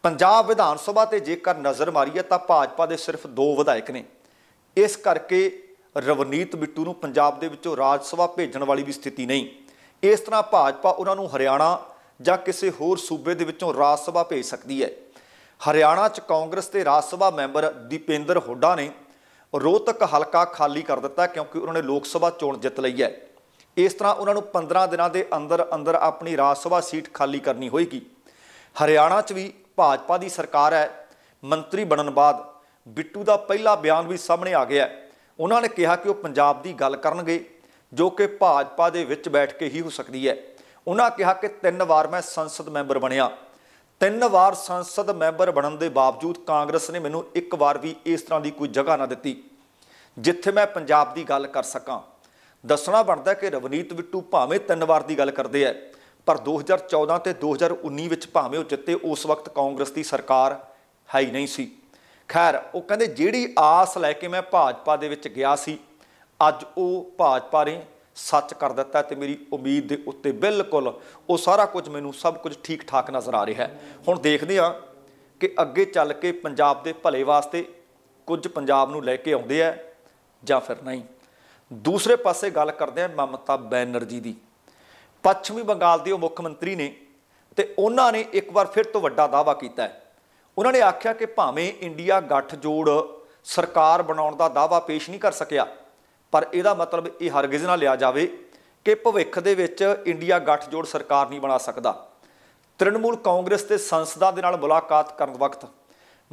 ਪੰਜਾਬ ਵਿਧਾਨ ਸਭਾ ਤੇ ਜੇਕਰ ਨਜ਼ਰ ਮਾਰੀਏ ਤਾਂ ਭਾਜਪਾ ਦੇ ਸਿਰਫ ਦੋ ਵਿਧਾਇਕ ਨੇ ਇਸ ਕਰਕੇ ਰਵਨੀਤ ਬਿੱਟੂ ਨੂੰ ਪੰਜਾਬ ਦੇ ਵਿੱਚੋਂ ਰਾਜ ਸਭਾ ਭੇਜਣ ਵਾਲੀ ਵੀ ਸਥਿਤੀ ਨਹੀਂ ਇਸ ਤਰ੍ਹਾਂ ਭਾਜਪਾ ਉਹਨਾਂ ਨੂੰ ਹਰਿਆਣਾ ਜਾਂ ਕਿਸੇ ਹੋਰ ਸੂਬੇ ਦੇ ਵਿੱਚੋਂ ਰਾਜ ਸਭਾ ਭੇਜ ਸਕਦੀ ਹੈ ਹਰਿਆਣਾ 'ਚ ਕਾਂਗਰਸ ਦੇ ਰਾਜ ਸਭਾ ਮੈਂਬਰ ਦੀਪੇਂਦਰ ਹੁੱਡਾ ਨੇ ਰੋਹਤਕ ਹਲਕਾ ਖਾਲੀ ਕਰ ਦਿੱਤਾ ਕਿਉਂਕਿ ਉਹਨਾਂ ਨੇ ਲੋਕ ਸਭਾ ਚੋਣ ਜਿੱਤ ਲਈ ਹੈ ਇਸ ਤਰ੍ਹਾਂ ਉਹਨਾਂ ਨੂੰ 15 ਦਿਨਾਂ ਦੇ ਅੰਦਰ ਅੰਦਰ ਆਪਣੀ ਰਾਜ ਸਭਾ ਸੀਟ ਖਾਲੀ ਕਰਨੀ ਹੋਏਗੀ ਹਰਿਆਣਾ 'ਚ ਵੀ ਭਾਜਪਾ ਦੀ ਸਰਕਾਰ ਹੈ ਮੰਤਰੀ ਬਣਨ ਬਾਅਦ ਬਿੱਟੂ ਦਾ ਪਹਿਲਾ ਬਿਆਨ ਵੀ ਸਾਹਮਣੇ ਆ ਗਿਆ ਉਹਨਾਂ ਨੇ ਕਿਹਾ ਕਿ ਉਹ ਪੰਜਾਬ ਦੀ ਗੱਲ ਕਰਨਗੇ ਜੋ ਕਿ ਭਾਜਪਾ ਦੇ ਵਿੱਚ ਬੈਠ ਕੇ ਹੀ ਹੋ ਸਕਦੀ ਹੈ ਉਹਨਾਂ ਕਿਹਾ ਕਿ ਤਿੰਨ ਵਾਰ ਮੈਂ ਸੰਸਦ ਮੈਂਬਰ ਬਣਿਆ ਤਿੰਨ ਵਾਰ ਸੰਸਦ ਮੈਂਬਰ ਬਣਨ ਦੇ ਬਾਵਜੂਦ ਕਾਂਗਰਸ ਨੇ ਮੈਨੂੰ ਇੱਕ ਵਾਰ ਵੀ ਇਸ ਤਰ੍ਹਾਂ ਦੀ ਕੋਈ ਜਗ੍ਹਾ ਨਾ ਦਿੱਤੀ ਜਿੱਥੇ ਮੈਂ ਪੰਜਾਬ ਦੀ ਗੱਲ ਕਰ ਸਕਾਂ ਦੱਸਣਾ ਬਣਦਾ ਕਿ ਰਵਨੀਤ ਬਿੱਟੂ ਭਾਵੇਂ ਤਿੰਨ ਵਾਰ ਦੀ ਗੱਲ ਕਰਦੇ ਐ ਪਰ 2014 ਤੇ 2019 ਵਿੱਚ ਭਾਵੇਂ ਉਹ ਜਿੱਤੇ ਉਸ ਵਕਤ ਕਾਂਗਰਸ ਦੀ ਸਰਕਾਰ ਹੈ ਹੀ ਨਹੀਂ ਸੀ ਖੈਰ ਉਹ ਕਹਿੰਦੇ ਜਿਹੜੀ ਆਸ ਲੈ ਕੇ ਮੈਂ ਭਾਜਪਾ ਦੇ ਵਿੱਚ ਗਿਆ ਸੀ ਅੱਜ ਉਹ ਭਾਜਪਾ ਨੇ ਸੱਚ ਕਰ ਦਿੱਤਾ ਤੇ ਮੇਰੀ ਉਮੀਦ ਦੇ ਉੱਤੇ ਬਿਲਕੁਲ ਉਹ ਸਾਰਾ ਕੁਝ ਮੈਨੂੰ ਸਭ ਕੁਝ ਠੀਕ ਠਾਕ ਨਜ਼ਰ ਆ ਰਿਹਾ ਹੈ ਹੁਣ ਦੇਖਦੇ ਆ ਕਿ ਅੱਗੇ ਚੱਲ ਕੇ ਪੰਜਾਬ ਦੇ ਭਲੇ ਵਾਸਤੇ ਕੁਝ ਪੰਜਾਬ ਨੂੰ ਲੈ ਕੇ ਆਉਂਦੇ ਆ ਜਾਂ ਫਿਰ ਨਹੀਂ ਦੂਸਰੇ ਪਾਸੇ ਗੱਲ ਕਰਦੇ ਆ ਮਮਤਾ ਬੈਨਰਜੀ ਦੀ ਪੱਛਮੀ ਬੰਗਾਲ ਦੇ ਉਹ ਮੁੱਖ ਮੰਤਰੀ ਨੇ ਤੇ ਉਹਨਾਂ ਨੇ ਇੱਕ ਵਾਰ ਫਿਰ ਤੋਂ ਵੱਡਾ ਦਾਅਵਾ ਕੀਤਾ ਹੈ ਉਹਨਾਂ ਨੇ ਆਖਿਆ ਕਿ ਭਾਵੇਂ ਇੰਡੀਆ ਗੱਠ ਜੋੜ ਸਰਕਾਰ ਬਣਾਉਣ ਦਾ ਦਾਅਵਾ ਪੇਸ਼ ਨਹੀਂ ਕਰ ਸਕਿਆ ਪਰ ਇਹਦਾ ਮਤਲਬ ਇਹ ਹਰਗਿਜ਼ ਨਾ ਲਿਆ ਜਾਵੇ ਕਿ ਭਵਿੱਖ ਦੇ ਵਿੱਚ ਇੰਡੀਆ ਗੱਠਜੋੜ ਸਰਕਾਰ ਨਹੀਂ ਬਣਾ ਸਕਦਾ ਤ੍ਰਿਣਮੂਲ ਕਾਂਗਰਸ ਤੇ ਸੰਸਦਾ ਦੇ ਨਾਲ ਮੁਲਾਕਾਤ ਕਰਨ ਵਕਤ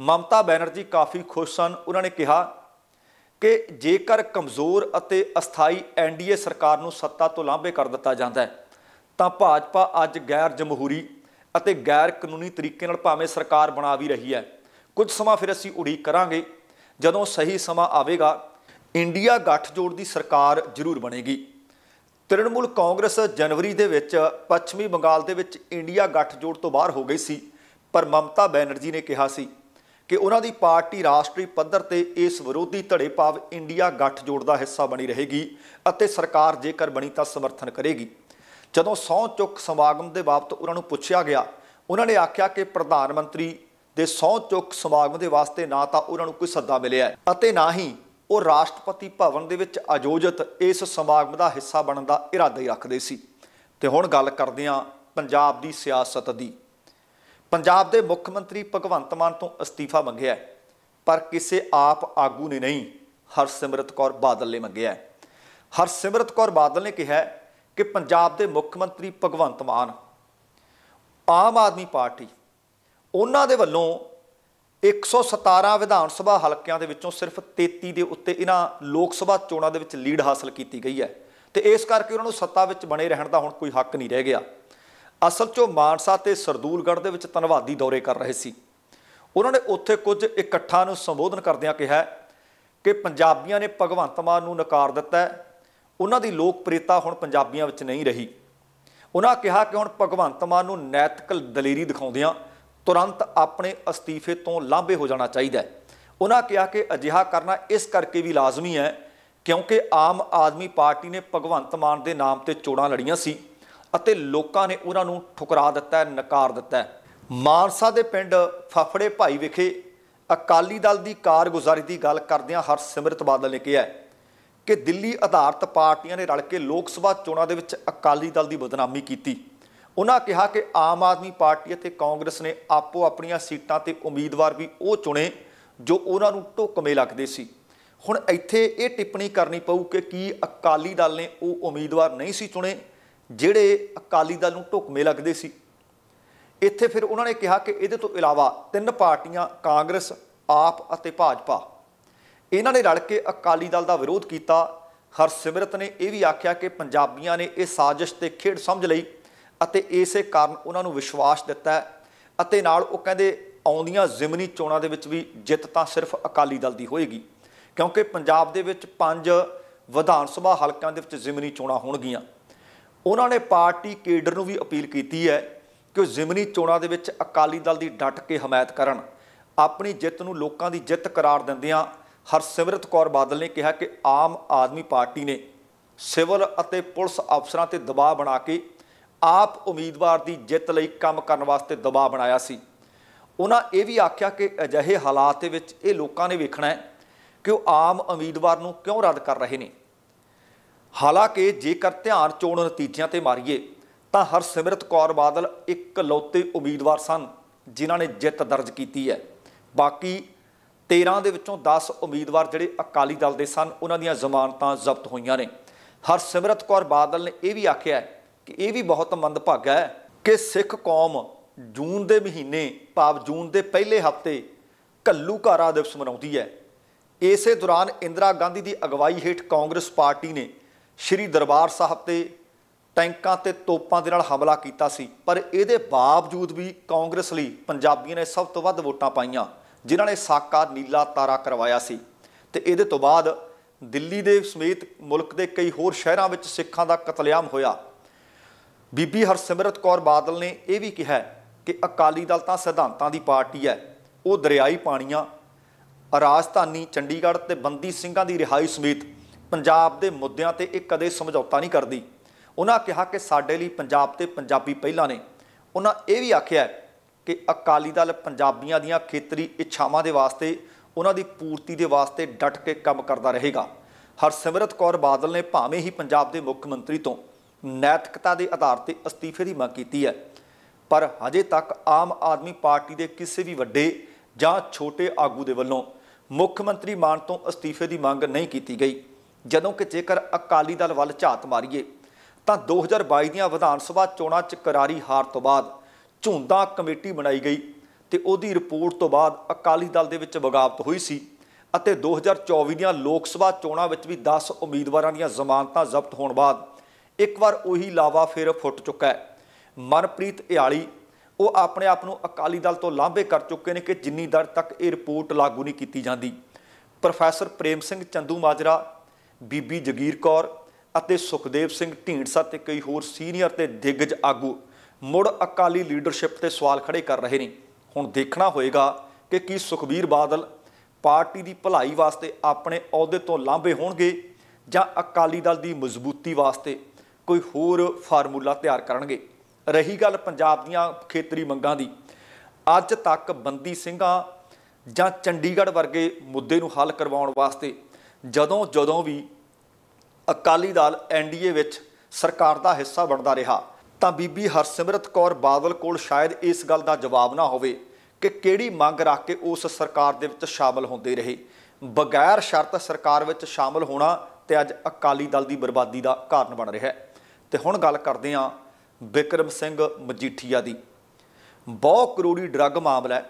ਮਮਤਾ ਬੈਨਰਜੀ ਕਾਫੀ ਖੁਸ਼ ਸਨ ਉਹਨਾਂ ਨੇ ਕਿਹਾ ਕਿ ਜੇਕਰ ਕਮਜ਼ੋਰ ਅਤੇ ਅਸਥਾਈ ਐਨਡੀਏ ਸਰਕਾਰ ਨੂੰ ਸੱਤਾ ਤੋਂ ਲਾਂਭੇ ਕਰ ਦਿੱਤਾ ਜਾਂਦਾ ਤਾਂ ਭਾਜਪਾ ਅੱਜ ਗੈਰ ਜਮਹੂਰੀ ਅਤੇ ਗੈਰ ਕਾਨੂੰਨੀ ਤਰੀਕੇ ਨਾਲ ਭਾਵੇਂ ਸਰਕਾਰ ਬਣਾ ਵੀ ਰਹੀ ਹੈ ਕੁਝ ਸਮਾਂ ਫਿਰ ਅਸੀਂ ਉਡੀਕ ਕਰਾਂਗੇ ਜਦੋਂ ਸਹੀ ਸਮਾਂ ਆਵੇਗਾ ਇੰਡੀਆ ਗੱਠਜੋੜ ਦੀ ਸਰਕਾਰ ਜ਼ਰੂਰ ਬਣੇਗੀ ਤ੍ਰਿਣਮੂਲ ਕਾਂਗਰਸ ਜਨਵਰੀ ਦੇ ਵਿੱਚ ਪੱਛਮੀ ਬੰਗਾਲ ਦੇ ਵਿੱਚ ਇੰਡੀਆ ਗੱਠਜੋੜ ਤੋਂ ਬਾਹਰ ਹੋ ਗਈ ਸੀ ਪਰ ਮਮਤਾ ਬੈਨਰਜੀ ਨੇ ਕਿਹਾ ਸੀ ਕਿ ਉਹਨਾਂ ਦੀ ਪਾਰਟੀ ਰਾਸ਼ਟਰੀ ਪੱਧਰ ਤੇ ਇਸ ਵਿਰੋਧੀ ਧੜੇ ਭਾਵ ਇੰਡੀਆ ਗੱਠਜੋੜ ਦਾ ਹਿੱਸਾ ਬਣੀ ਰਹੇਗੀ ਅਤੇ ਸਰਕਾਰ ਜੇਕਰ ਬਣੀ ਤਾਂ ਸਮਰਥਨ ਕਰੇਗੀ ਜਦੋਂ ਸੌ ਚੁੱਕ ਸਮਾਗਮ ਦੇ ਬਾਬਤ ਉਹਨਾਂ ਨੂੰ ਪੁੱਛਿਆ ਗਿਆ ਉਹਨਾਂ ਨੇ ਆਖਿਆ ਕਿ ਪ੍ਰਧਾਨ ਮੰਤਰੀ ਦੇ ਸੌ ਚੁੱਕ ਸਮਾਗਮ ਦੇ ਵਾਸਤੇ ਨਾ ਤਾਂ ਉਹਨਾਂ ਨੂੰ ਕੋਈ ਸੱਦਾ ਮਿਲਿਆ ਅਤੇ ਨਾ ਹੀ ਉਹ ਰਾਸ਼ਟਰਪਤੀ ਭਵਨ ਦੇ ਵਿੱਚ ਆਯੋਜਿਤ ਇਸ ਸਮਾਗਮ ਦਾ ਹਿੱਸਾ ਬਣਨ ਦਾ ਇਰਾਦਾ ਹੀ ਰੱਖਦੇ ਸੀ ਤੇ ਹੁਣ ਗੱਲ ਕਰਦੇ ਹਾਂ ਪੰਜਾਬ ਦੀ ਸਿਆਸਤ ਦੀ ਪੰਜਾਬ ਦੇ ਮੁੱਖ ਮੰਤਰੀ ਭਗਵੰਤ ਮਾਨ ਤੋਂ ਅਸਤੀਫਾ ਮੰਗਿਆ ਪਰ ਕਿਸੇ ਆਪ ਆਗੂ ਨੇ ਨਹੀਂ ਹਰਸਿਮਰਤ ਕੌਰ ਬਾਦਲ ਨੇ ਮੰਗਿਆ ਹਰਸਿਮਰਤ ਕੌਰ ਬਾਦਲ ਨੇ ਕਿਹਾ ਕਿ ਪੰਜਾਬ ਦੇ ਮੁੱਖ ਮੰਤਰੀ ਭਗਵੰਤ ਮਾਨ ਆਮ ਆਦਮੀ ਪਾਰਟੀ ਉਹਨਾਂ ਦੇ ਵੱਲੋਂ 117 ਵਿਧਾਨ ਸਭਾ ਹਲਕਿਆਂ ਦੇ ਵਿੱਚੋਂ ਸਿਰਫ 33 ਦੇ ਉੱਤੇ ਇਹਨਾਂ ਲੋਕ ਸਭਾ ਚੋਣਾਂ ਦੇ ਵਿੱਚ ਲੀਡ ਹਾਸਲ ਕੀਤੀ ਗਈ ਹੈ ਤੇ ਇਸ ਕਰਕੇ ਉਹਨਾਂ ਨੂੰ ਸੱਤਾ ਵਿੱਚ ਬਣੇ ਰਹਿਣ ਦਾ ਹੁਣ ਕੋਈ ਹੱਕ ਨਹੀਂ ਰਹਿ ਗਿਆ ਅਸਲ 'ਚ ਮਾਨਸਾ ਤੇ ਸਰਦੂਲਗੜ੍ਹ ਦੇ ਵਿੱਚ ਧੰਨਵਾਦੀ ਦੌਰੇ ਕਰ ਰਹੇ ਸੀ ਉਹਨਾਂ ਨੇ ਉੱਥੇ ਕੁਝ ਇਕੱਠਾਂ ਨੂੰ ਸੰਬੋਧਨ ਕਰਦਿਆਂ ਕਿਹਾ ਕਿ ਪੰਜਾਬੀਆਂ ਨੇ ਭਗਵੰਤ ਮਾਨ ਨੂੰ ਨਕਾਰ ਦਿੱਤਾ ਉਹਨਾਂ ਦੀ ਲੋਕਪ੍ਰਿਯਤਾ ਹੁਣ ਪੰਜਾਬੀਆਂ ਵਿੱਚ ਨਹੀਂ ਰਹੀ ਉਹਨਾਂ ਕਿਹਾ ਕਿ ਹੁਣ ਭਗਵੰਤ ਮਾਨ ਨੂੰ ਨੈਤਿਕ ਦਲੇਰੀ ਦਿਖਾਉਂਦਿਆਂ ਤੁਰੰਤ ਆਪਣੇ ਅਸਤੀਫੇ ਤੋਂ ਲਾਂਭੇ ਹੋ ਜਾਣਾ ਚਾਹੀਦਾ ਹੈ ਉਹਨਾਂ ਕਿਹਾ ਕਿ ਅਜਿਹਾ ਕਰਨਾ ਇਸ ਕਰਕੇ ਵੀ ਲਾਜ਼ਮੀ ਹੈ ਕਿਉਂਕਿ ਆਮ ਆਦਮੀ ਪਾਰਟੀ ਨੇ ਭਗਵੰਤ ਮਾਨ ਦੇ ਨਾਮ ਤੇ ਚੋਣਾਂ ਲੜੀਆਂ ਸੀ ਅਤੇ ਲੋਕਾਂ ਨੇ ਉਹਨਾਂ ਨੂੰ ਠੁਕਰਾ ਦਿੱਤਾ ਨਕਾਰ ਦਿੱਤਾ ਮਾਨਸਾ ਦੇ ਪਿੰਡ ਫਫੜੇ ਭਾਈ ਵਿਖੇ ਅਕਾਲੀ ਦਲ ਦੀ ਕਾਰਗੁਜ਼ਾਰੀ ਦੀ ਗੱਲ ਕਰਦਿਆਂ ਹਰਸਿਮਰਤ ਬਾਦਲ ਨੇ ਕਿਹਾ ਕਿ ਦਿੱਲੀ ਆਧਾਰਿਤ ਪਾਰਟੀਆਂ ਨੇ ਰਲ ਕੇ ਲੋਕ ਸਭਾ ਚੋਣਾਂ ਦੇ ਵਿੱਚ ਅਕਾਲੀ ਦਲ ਦੀ ਬਦਨਾਮੀ ਕੀਤੀ ਉਹਨਾਂ ਕਿਹਾ ਕਿ ਆਮ ਆਦਮੀ ਪਾਰਟੀ ਅਤੇ ਕਾਂਗਰਸ ਨੇ ਆਪੋ ਆਪਣੀਆਂ ਸੀਟਾਂ ਤੇ ਉਮੀਦਵਾਰ ਵੀ ਉਹ ਚੁਣੇ ਜੋ ਉਹਨਾਂ ਨੂੰ ਢੁਕਵੇਂ ਲੱਗਦੇ ਸੀ ਹੁਣ ਇੱਥੇ ਇਹ ਟਿੱਪਣੀ ਕਰਨੀ ਪਊ ਕਿ ਕੀ ਅਕਾਲੀ ਦਲ ਨੇ ਉਹ ਉਮੀਦਵਾਰ ਨਹੀਂ ਸੀ ਚੁਣੇ ਜਿਹੜੇ ਅਕਾਲੀ ਦਲ ਨੂੰ ਢੁਕਵੇਂ ਲੱਗਦੇ ਸੀ ਇੱਥੇ ਫਿਰ ਉਹਨਾਂ ਨੇ ਕਿਹਾ ਕਿ ਇਹਦੇ ਤੋਂ ਇਲਾਵਾ ਤਿੰਨ ਪਾਰਟੀਆਂ ਕਾਂਗਰਸ ਆਪ ਅਤੇ ਭਾਜਪਾ ਇਹਨਾਂ ਨੇ ਰਲ ਕੇ ਅਕਾਲੀ ਦਲ ਦਾ ਵਿਰੋਧ ਕੀਤਾ ਹਰਸਿਮਰਤ ਨੇ ਇਹ ਵੀ ਆਖਿਆ ਕਿ ਪੰਜਾਬੀਆਂ ਨੇ ਇਹ ਸਾਜ਼ਿਸ਼ ਤੇ ਖੇਡ ਸਮਝ ਲਈ ਅਤੇ ਇਸੇ ਕਾਰਨ ਉਹਨਾਂ ਨੂੰ ਵਿਸ਼ਵਾਸ ਦਿੱਤਾ ਅਤੇ ਨਾਲ ਉਹ ਕਹਿੰਦੇ ਆਉਂਦੀਆਂ ਜ਼ਿਮਨੀ ਚੋਣਾਂ ਦੇ ਵਿੱਚ ਵੀ ਜਿੱਤ ਤਾਂ ਸਿਰਫ ਅਕਾਲੀ ਦਲ ਦੀ ਹੋਏਗੀ ਕਿਉਂਕਿ ਪੰਜਾਬ ਦੇ ਵਿੱਚ ਪੰਜ ਵਿਧਾਨ ਸਭਾ ਹਲਕਿਆਂ ਦੇ ਵਿੱਚ ਜ਼ਿਮਨੀ ਚੋਣਾਂ ਹੋਣਗੀਆਂ ਉਹਨਾਂ ਨੇ ਪਾਰਟੀ ਕੇਡਰ ਨੂੰ ਵੀ ਅਪੀਲ ਕੀਤੀ ਹੈ ਕਿ ਉਹ ਜ਼ਿਮਨੀ ਚੋਣਾਂ ਦੇ ਵਿੱਚ ਅਕਾਲੀ ਦਲ ਦੀ ਡਟ ਕੇ ਹਮਾਇਤ ਕਰਨ ਆਪਣੀ ਜਿੱਤ ਨੂੰ ਲੋਕਾਂ ਦੀ ਜਿੱਤ ਕਰਾਰ ਦਿੰਦਿਆਂ ਹਰਸਿਮਰਤ ਕੌਰ ਬਾਦਲ ਨੇ ਕਿਹਾ ਕਿ ਆਮ ਆਦਮੀ ਪਾਰਟੀ ਨੇ ਸਿਵਲ ਅਤੇ ਪੁਲਿਸ ਅਫਸਰਾਂ ਤੇ ਦਬਾਅ ਬਣਾ ਕੇ ਆਪ ਉਮੀਦਵਾਰ ਦੀ ਜਿੱਤ ਲਈ ਕੰਮ ਕਰਨ ਵਾਸਤੇ ਦਬਾਅ ਬਣਾਇਆ ਸੀ ਉਹਨਾਂ ਇਹ ਵੀ ਆਖਿਆ ਕਿ ਅਜਿਹੇ ਹਾਲਾਤ ਦੇ ਵਿੱਚ ਇਹ ਲੋਕਾਂ ਨੇ ਵੇਖਣਾ ਹੈ ਕਿ ਉਹ ਆਮ ਉਮੀਦਵਾਰ ਨੂੰ ਕਿਉਂ ਰੱਦ ਕਰ ਰਹੇ ਨੇ ਹਾਲਾਂਕਿ ਜੇਕਰ ਧਿਆਨ ਚੋਣ ਨਤੀਜਿਆਂ ਤੇ ਮਾਰੀਏ ਤਾਂ ਹਰਸਿਮਰਤ ਕੌਰ ਬਾਦਲ ਇਕਲੌਤੇ ਉਮੀਦਵਾਰ ਸਨ ਜਿਨ੍ਹਾਂ ਨੇ ਜਿੱਤ ਦਰਜ ਕੀਤੀ ਹੈ ਬਾਕੀ 13 ਦੇ ਵਿੱਚੋਂ 10 ਉਮੀਦਵਾਰ ਜਿਹੜੇ ਅਕਾਲੀ ਦਲ ਦੇ ਸਨ ਉਹਨਾਂ ਦੀਆਂ ਜ਼ਮਾਨਤਾਂ ਜ਼ਬਤ ਹੋਈਆਂ ਨੇ ਹਰਸਿਮਰਤ ਕੌਰ ਬਾਦਲ ਨੇ ਇਹ ਵੀ ਆਖਿਆ ਹੈ ਕਿ ਇਹ ਵੀ ਬਹੁਤ ਮੰਦਭਾਗਾ ਹੈ ਕਿ ਸਿੱਖ ਕੌਮ ਜੂਨ ਦੇ ਮਹੀਨੇ ਭਾਵ ਜੂਨ ਦੇ ਪਹਿਲੇ ਹਫਤੇ ਘੱਲੂਘਾਰਾ ਦਿਵਸ ਮਨਾਉਂਦੀ ਹੈ ਇਸੇ ਦੌਰਾਨ ਇੰਦਰਾ ਗਾਂਧੀ ਦੀ ਅਗਵਾਈ ਹੇਠ ਕਾਂਗਰਸ ਪਾਰਟੀ ਨੇ ਸ਼੍ਰੀ ਦਰਬਾਰ ਸਾਹਿਬ ਤੇ ਟੈਂਕਾਂ ਤੇ ਤੋਪਾਂ ਦੇ ਨਾਲ ਹਮਲਾ ਕੀਤਾ ਸੀ ਪਰ ਇਹਦੇ ਬਾਵਜੂਦ ਵੀ ਕਾਂਗਰਸ ਲਈ ਪੰਜਾਬੀਆਂ ਨੇ ਸਭ ਤੋਂ ਵੱਧ ਵੋਟਾਂ ਪਾਈਆਂ ਜਿਨ੍ਹਾਂ ਨੇ ਸਾਕਾ ਨੀਲਾ ਤਾਰਾ ਕਰਵਾਇਆ ਸੀ ਤੇ ਇਹਦੇ ਤੋਂ ਬਾਅਦ ਦਿੱਲੀ ਦੇ ਸਮੇਤ ਮੁਲਕ ਦੇ ਕਈ ਹੋਰ ਸ਼ਹਿਰਾਂ ਵਿੱਚ ਸਿੱਖਾਂ ਦਾ ਕਤਲੇਆਮ ਹੋਇਆ ਬੀਬੀ ਹਰਸਿਮਰਤ ਕੌਰ ਬਾਦਲ ਨੇ ਇਹ ਵੀ ਕਿਹਾ ਕਿ ਅਕਾਲੀ ਦਲ ਤਾਂ ਸਿਧਾਂਤਾਂ ਦੀ ਪਾਰਟੀ ਹੈ ਉਹ ਦਰਿਆਈ ਪਾਣੀਆਂ ਰਾਜਧਾਨੀ ਚੰਡੀਗੜ੍ਹ ਤੇ ਬੰਦੀ ਸਿੰਘਾਂ ਦੀ ਰਿਹਾਈ ਸਮੇਤ ਪੰਜਾਬ ਦੇ ਮੁੱਦਿਆਂ ਤੇ ਇਹ ਕਦੇ ਸਮਝੌਤਾ ਨਹੀਂ ਕਰਦੀ ਉਹਨਾਂ ਕਿਹਾ ਕਿ ਸਾਡੇ ਲਈ ਪੰਜਾਬ ਤੇ ਪੰਜਾਬੀ ਪਹਿਲਾਂ ਨੇ ਉਹਨਾਂ ਇਹ ਵੀ ਆਖਿਆ ਕਿ ਅਕਾਲੀ ਦਲ ਪੰਜਾਬੀਆਂ ਦੀਆਂ ਖੇਤਰੀ ਇੱਛਾਵਾਂ ਦੇ ਵਾਸਤੇ ਉਹਨਾਂ ਦੀ ਪੂਰਤੀ ਦੇ ਵਾਸਤੇ ਡਟ ਕੇ ਕੰਮ ਕਰਦਾ ਰਹੇਗਾ ਹਰਸਿਮਰਤ ਕੌਰ ਬਾਦਲ ਨੇ ਭਾਵੇਂ ਹੀ ਪੰਜਾਬ ਦੇ ਮੁੱਖ ਮੰਤਰੀ ਤੋਂ ਨੈਤਿਕਤਾ ਦੇ ਆਧਾਰ ਤੇ ਅਸਤੀਫੇ ਦੀ ਮੰਗ ਕੀਤੀ ਹੈ ਪਰ ਹਜੇ ਤੱਕ ਆਮ ਆਦਮੀ ਪਾਰਟੀ ਦੇ ਕਿਸੇ ਵੀ ਵੱਡੇ ਜਾਂ ਛੋਟੇ ਆਗੂ ਦੇ ਵੱਲੋਂ ਮੁੱਖ ਮੰਤਰੀ ਮਾਨ ਤੋਂ ਅਸਤੀਫੇ ਦੀ ਮੰਗ ਨਹੀਂ ਕੀਤੀ ਗਈ ਜਦੋਂ ਕਿ ਜੇਕਰ ਅਕਾਲੀ ਦਲ ਵੱਲ ਝਾਤ ਮਾਰੀਏ ਤਾਂ 2022 ਦੀਆਂ ਵਿਧਾਨ ਸਭਾ ਚੋਣਾਂ 'ਚ ਕਰਾਰੀ ਹਾਰ ਤੋਂ ਬਾਅਦ ਝੁੰਦਾ ਕਮੇਟੀ ਬਣਾਈ ਗਈ ਤੇ ਉਹਦੀ ਰਿਪੋਰਟ ਤੋਂ ਬਾਅਦ ਅਕਾਲੀ ਦਲ ਦੇ ਵਿੱਚ ਬਗਾਵਤ ਹੋਈ ਸੀ ਅਤੇ 2024 ਦੀਆਂ ਲੋਕ ਸਭਾ ਚੋਣਾਂ ਵਿੱਚ ਵੀ 10 ਉਮੀਦਵਾਰਾਂ ਦੀਆਂ ਜ਼ਮਾਨਤਾਂ ਜ਼ਬਤ ਹੋਣ ਬਾਅਦ ਇੱਕ ਵਾਰ ਉਹੀ ਲਾਵਾ ਫਿਰ ਫੁੱਟ ਚੁੱਕਾ ਹੈ ਮਨਪ੍ਰੀਤ ਇਆਲੀ ਉਹ ਆਪਣੇ ਆਪ ਨੂੰ ਅਕਾਲੀ ਦਲ ਤੋਂ ਲਾਂਭੇ ਕਰ ਚੁੱਕੇ ਨੇ ਕਿ ਜਿੰਨੀ ਦਰ ਤੱਕ ਇਹ ਰਿਪੋਰਟ ਲਾਗੂ ਨਹੀਂ ਕੀਤੀ ਜਾਂਦੀ ਪ੍ਰੋਫੈਸਰ ਪ੍ਰੇਮ ਸਿੰਘ ਚੰਦੂ ਮਾਜਰਾ ਬੀਬੀ ਜਗੀਰ ਕੌਰ ਅਤੇ ਸੁਖਦੇਵ ਸਿੰਘ ਢੀਂਡਸਾ ਤੇ ਕਈ ਹੋਰ ਸੀਨੀਅਰ ਤੇ ਦਿੱਗਜ ਆਗੂ ਮੁੜ ਅਕਾਲੀ ਲੀਡਰਸ਼ਿਪ ਤੇ ਸਵਾਲ ਖੜੇ ਕਰ ਰਹੇ ਨੇ ਹੁਣ ਦੇਖਣਾ ਹੋਏਗਾ ਕਿ ਕੀ ਸੁਖਬੀਰ ਬਾਦਲ ਪਾਰਟੀ ਦੀ ਭਲਾਈ ਵਾਸਤੇ ਆਪਣੇ ਅਹੁਦੇ ਤੋਂ ਲਾਂਭੇ ਹੋਣਗੇ ਜਾਂ ਅਕਾਲੀ ਦਲ ਦੀ ਮਜ਼ਬੂਤੀ ਵਾਸਤੇ ਕੋਈ ਹੋਰ ਫਾਰਮੂਲਾ ਤਿਆਰ ਕਰਨਗੇ ਰਹੀ ਗੱਲ ਪੰਜਾਬ ਦੀਆਂ ਖੇਤਰੀ ਮੰਗਾਂ ਦੀ ਅੱਜ ਤੱਕ ਬੰਦੀ ਸਿੰਘਾਂ ਜਾਂ ਚੰਡੀਗੜ੍ਹ ਵਰਗੇ ਮੁੱਦੇ ਨੂੰ ਹੱਲ ਕਰਵਾਉਣ ਵਾਸਤੇ ਜਦੋਂ ਜਦੋਂ ਵੀ ਅਕਾਲੀ ਦਲ ਐਨਡੀਏ ਵਿੱਚ ਸਰਕਾਰ ਦਾ ਹਿੱਸਾ ਬਣਦਾ ਰਿਹਾ ਤਾਂ ਬੀਬੀ ਹਰਸਿਮਰਤ ਕੌਰ ਬਾਦਲ ਕੋਲ ਸ਼ਾਇਦ ਇਸ ਗੱਲ ਦਾ ਜਵਾਬ ਨਾ ਹੋਵੇ ਕਿ ਕਿਹੜੀ ਮੰਗ ਰੱਖ ਕੇ ਉਸ ਸਰਕਾਰ ਦੇ ਵਿੱਚ ਸ਼ਾਮਲ ਹੁੰਦੇ ਰਹੇ ਬਗੈਰ ਸ਼ਰਤ ਸਰਕਾਰ ਵਿੱਚ ਸ਼ਾਮਲ ਹੋਣਾ ਤੇ ਅੱਜ ਅਕਾਲੀ ਦਲ ਦੀ ਬਰਬਾਦੀ ਦਾ ਕਾਰਨ ਬਣ ਰਿਹਾ ਹੈ ਤੇ ਹੁਣ ਗੱਲ ਕਰਦੇ ਆ ਬਿਕਰਮ ਸਿੰਘ ਮਜੀਠੀਆ ਦੀ ਬਹੁਤ ਕਰੋੜੀ ਡਰੱਗ ਮਾਮਲਾ ਹੈ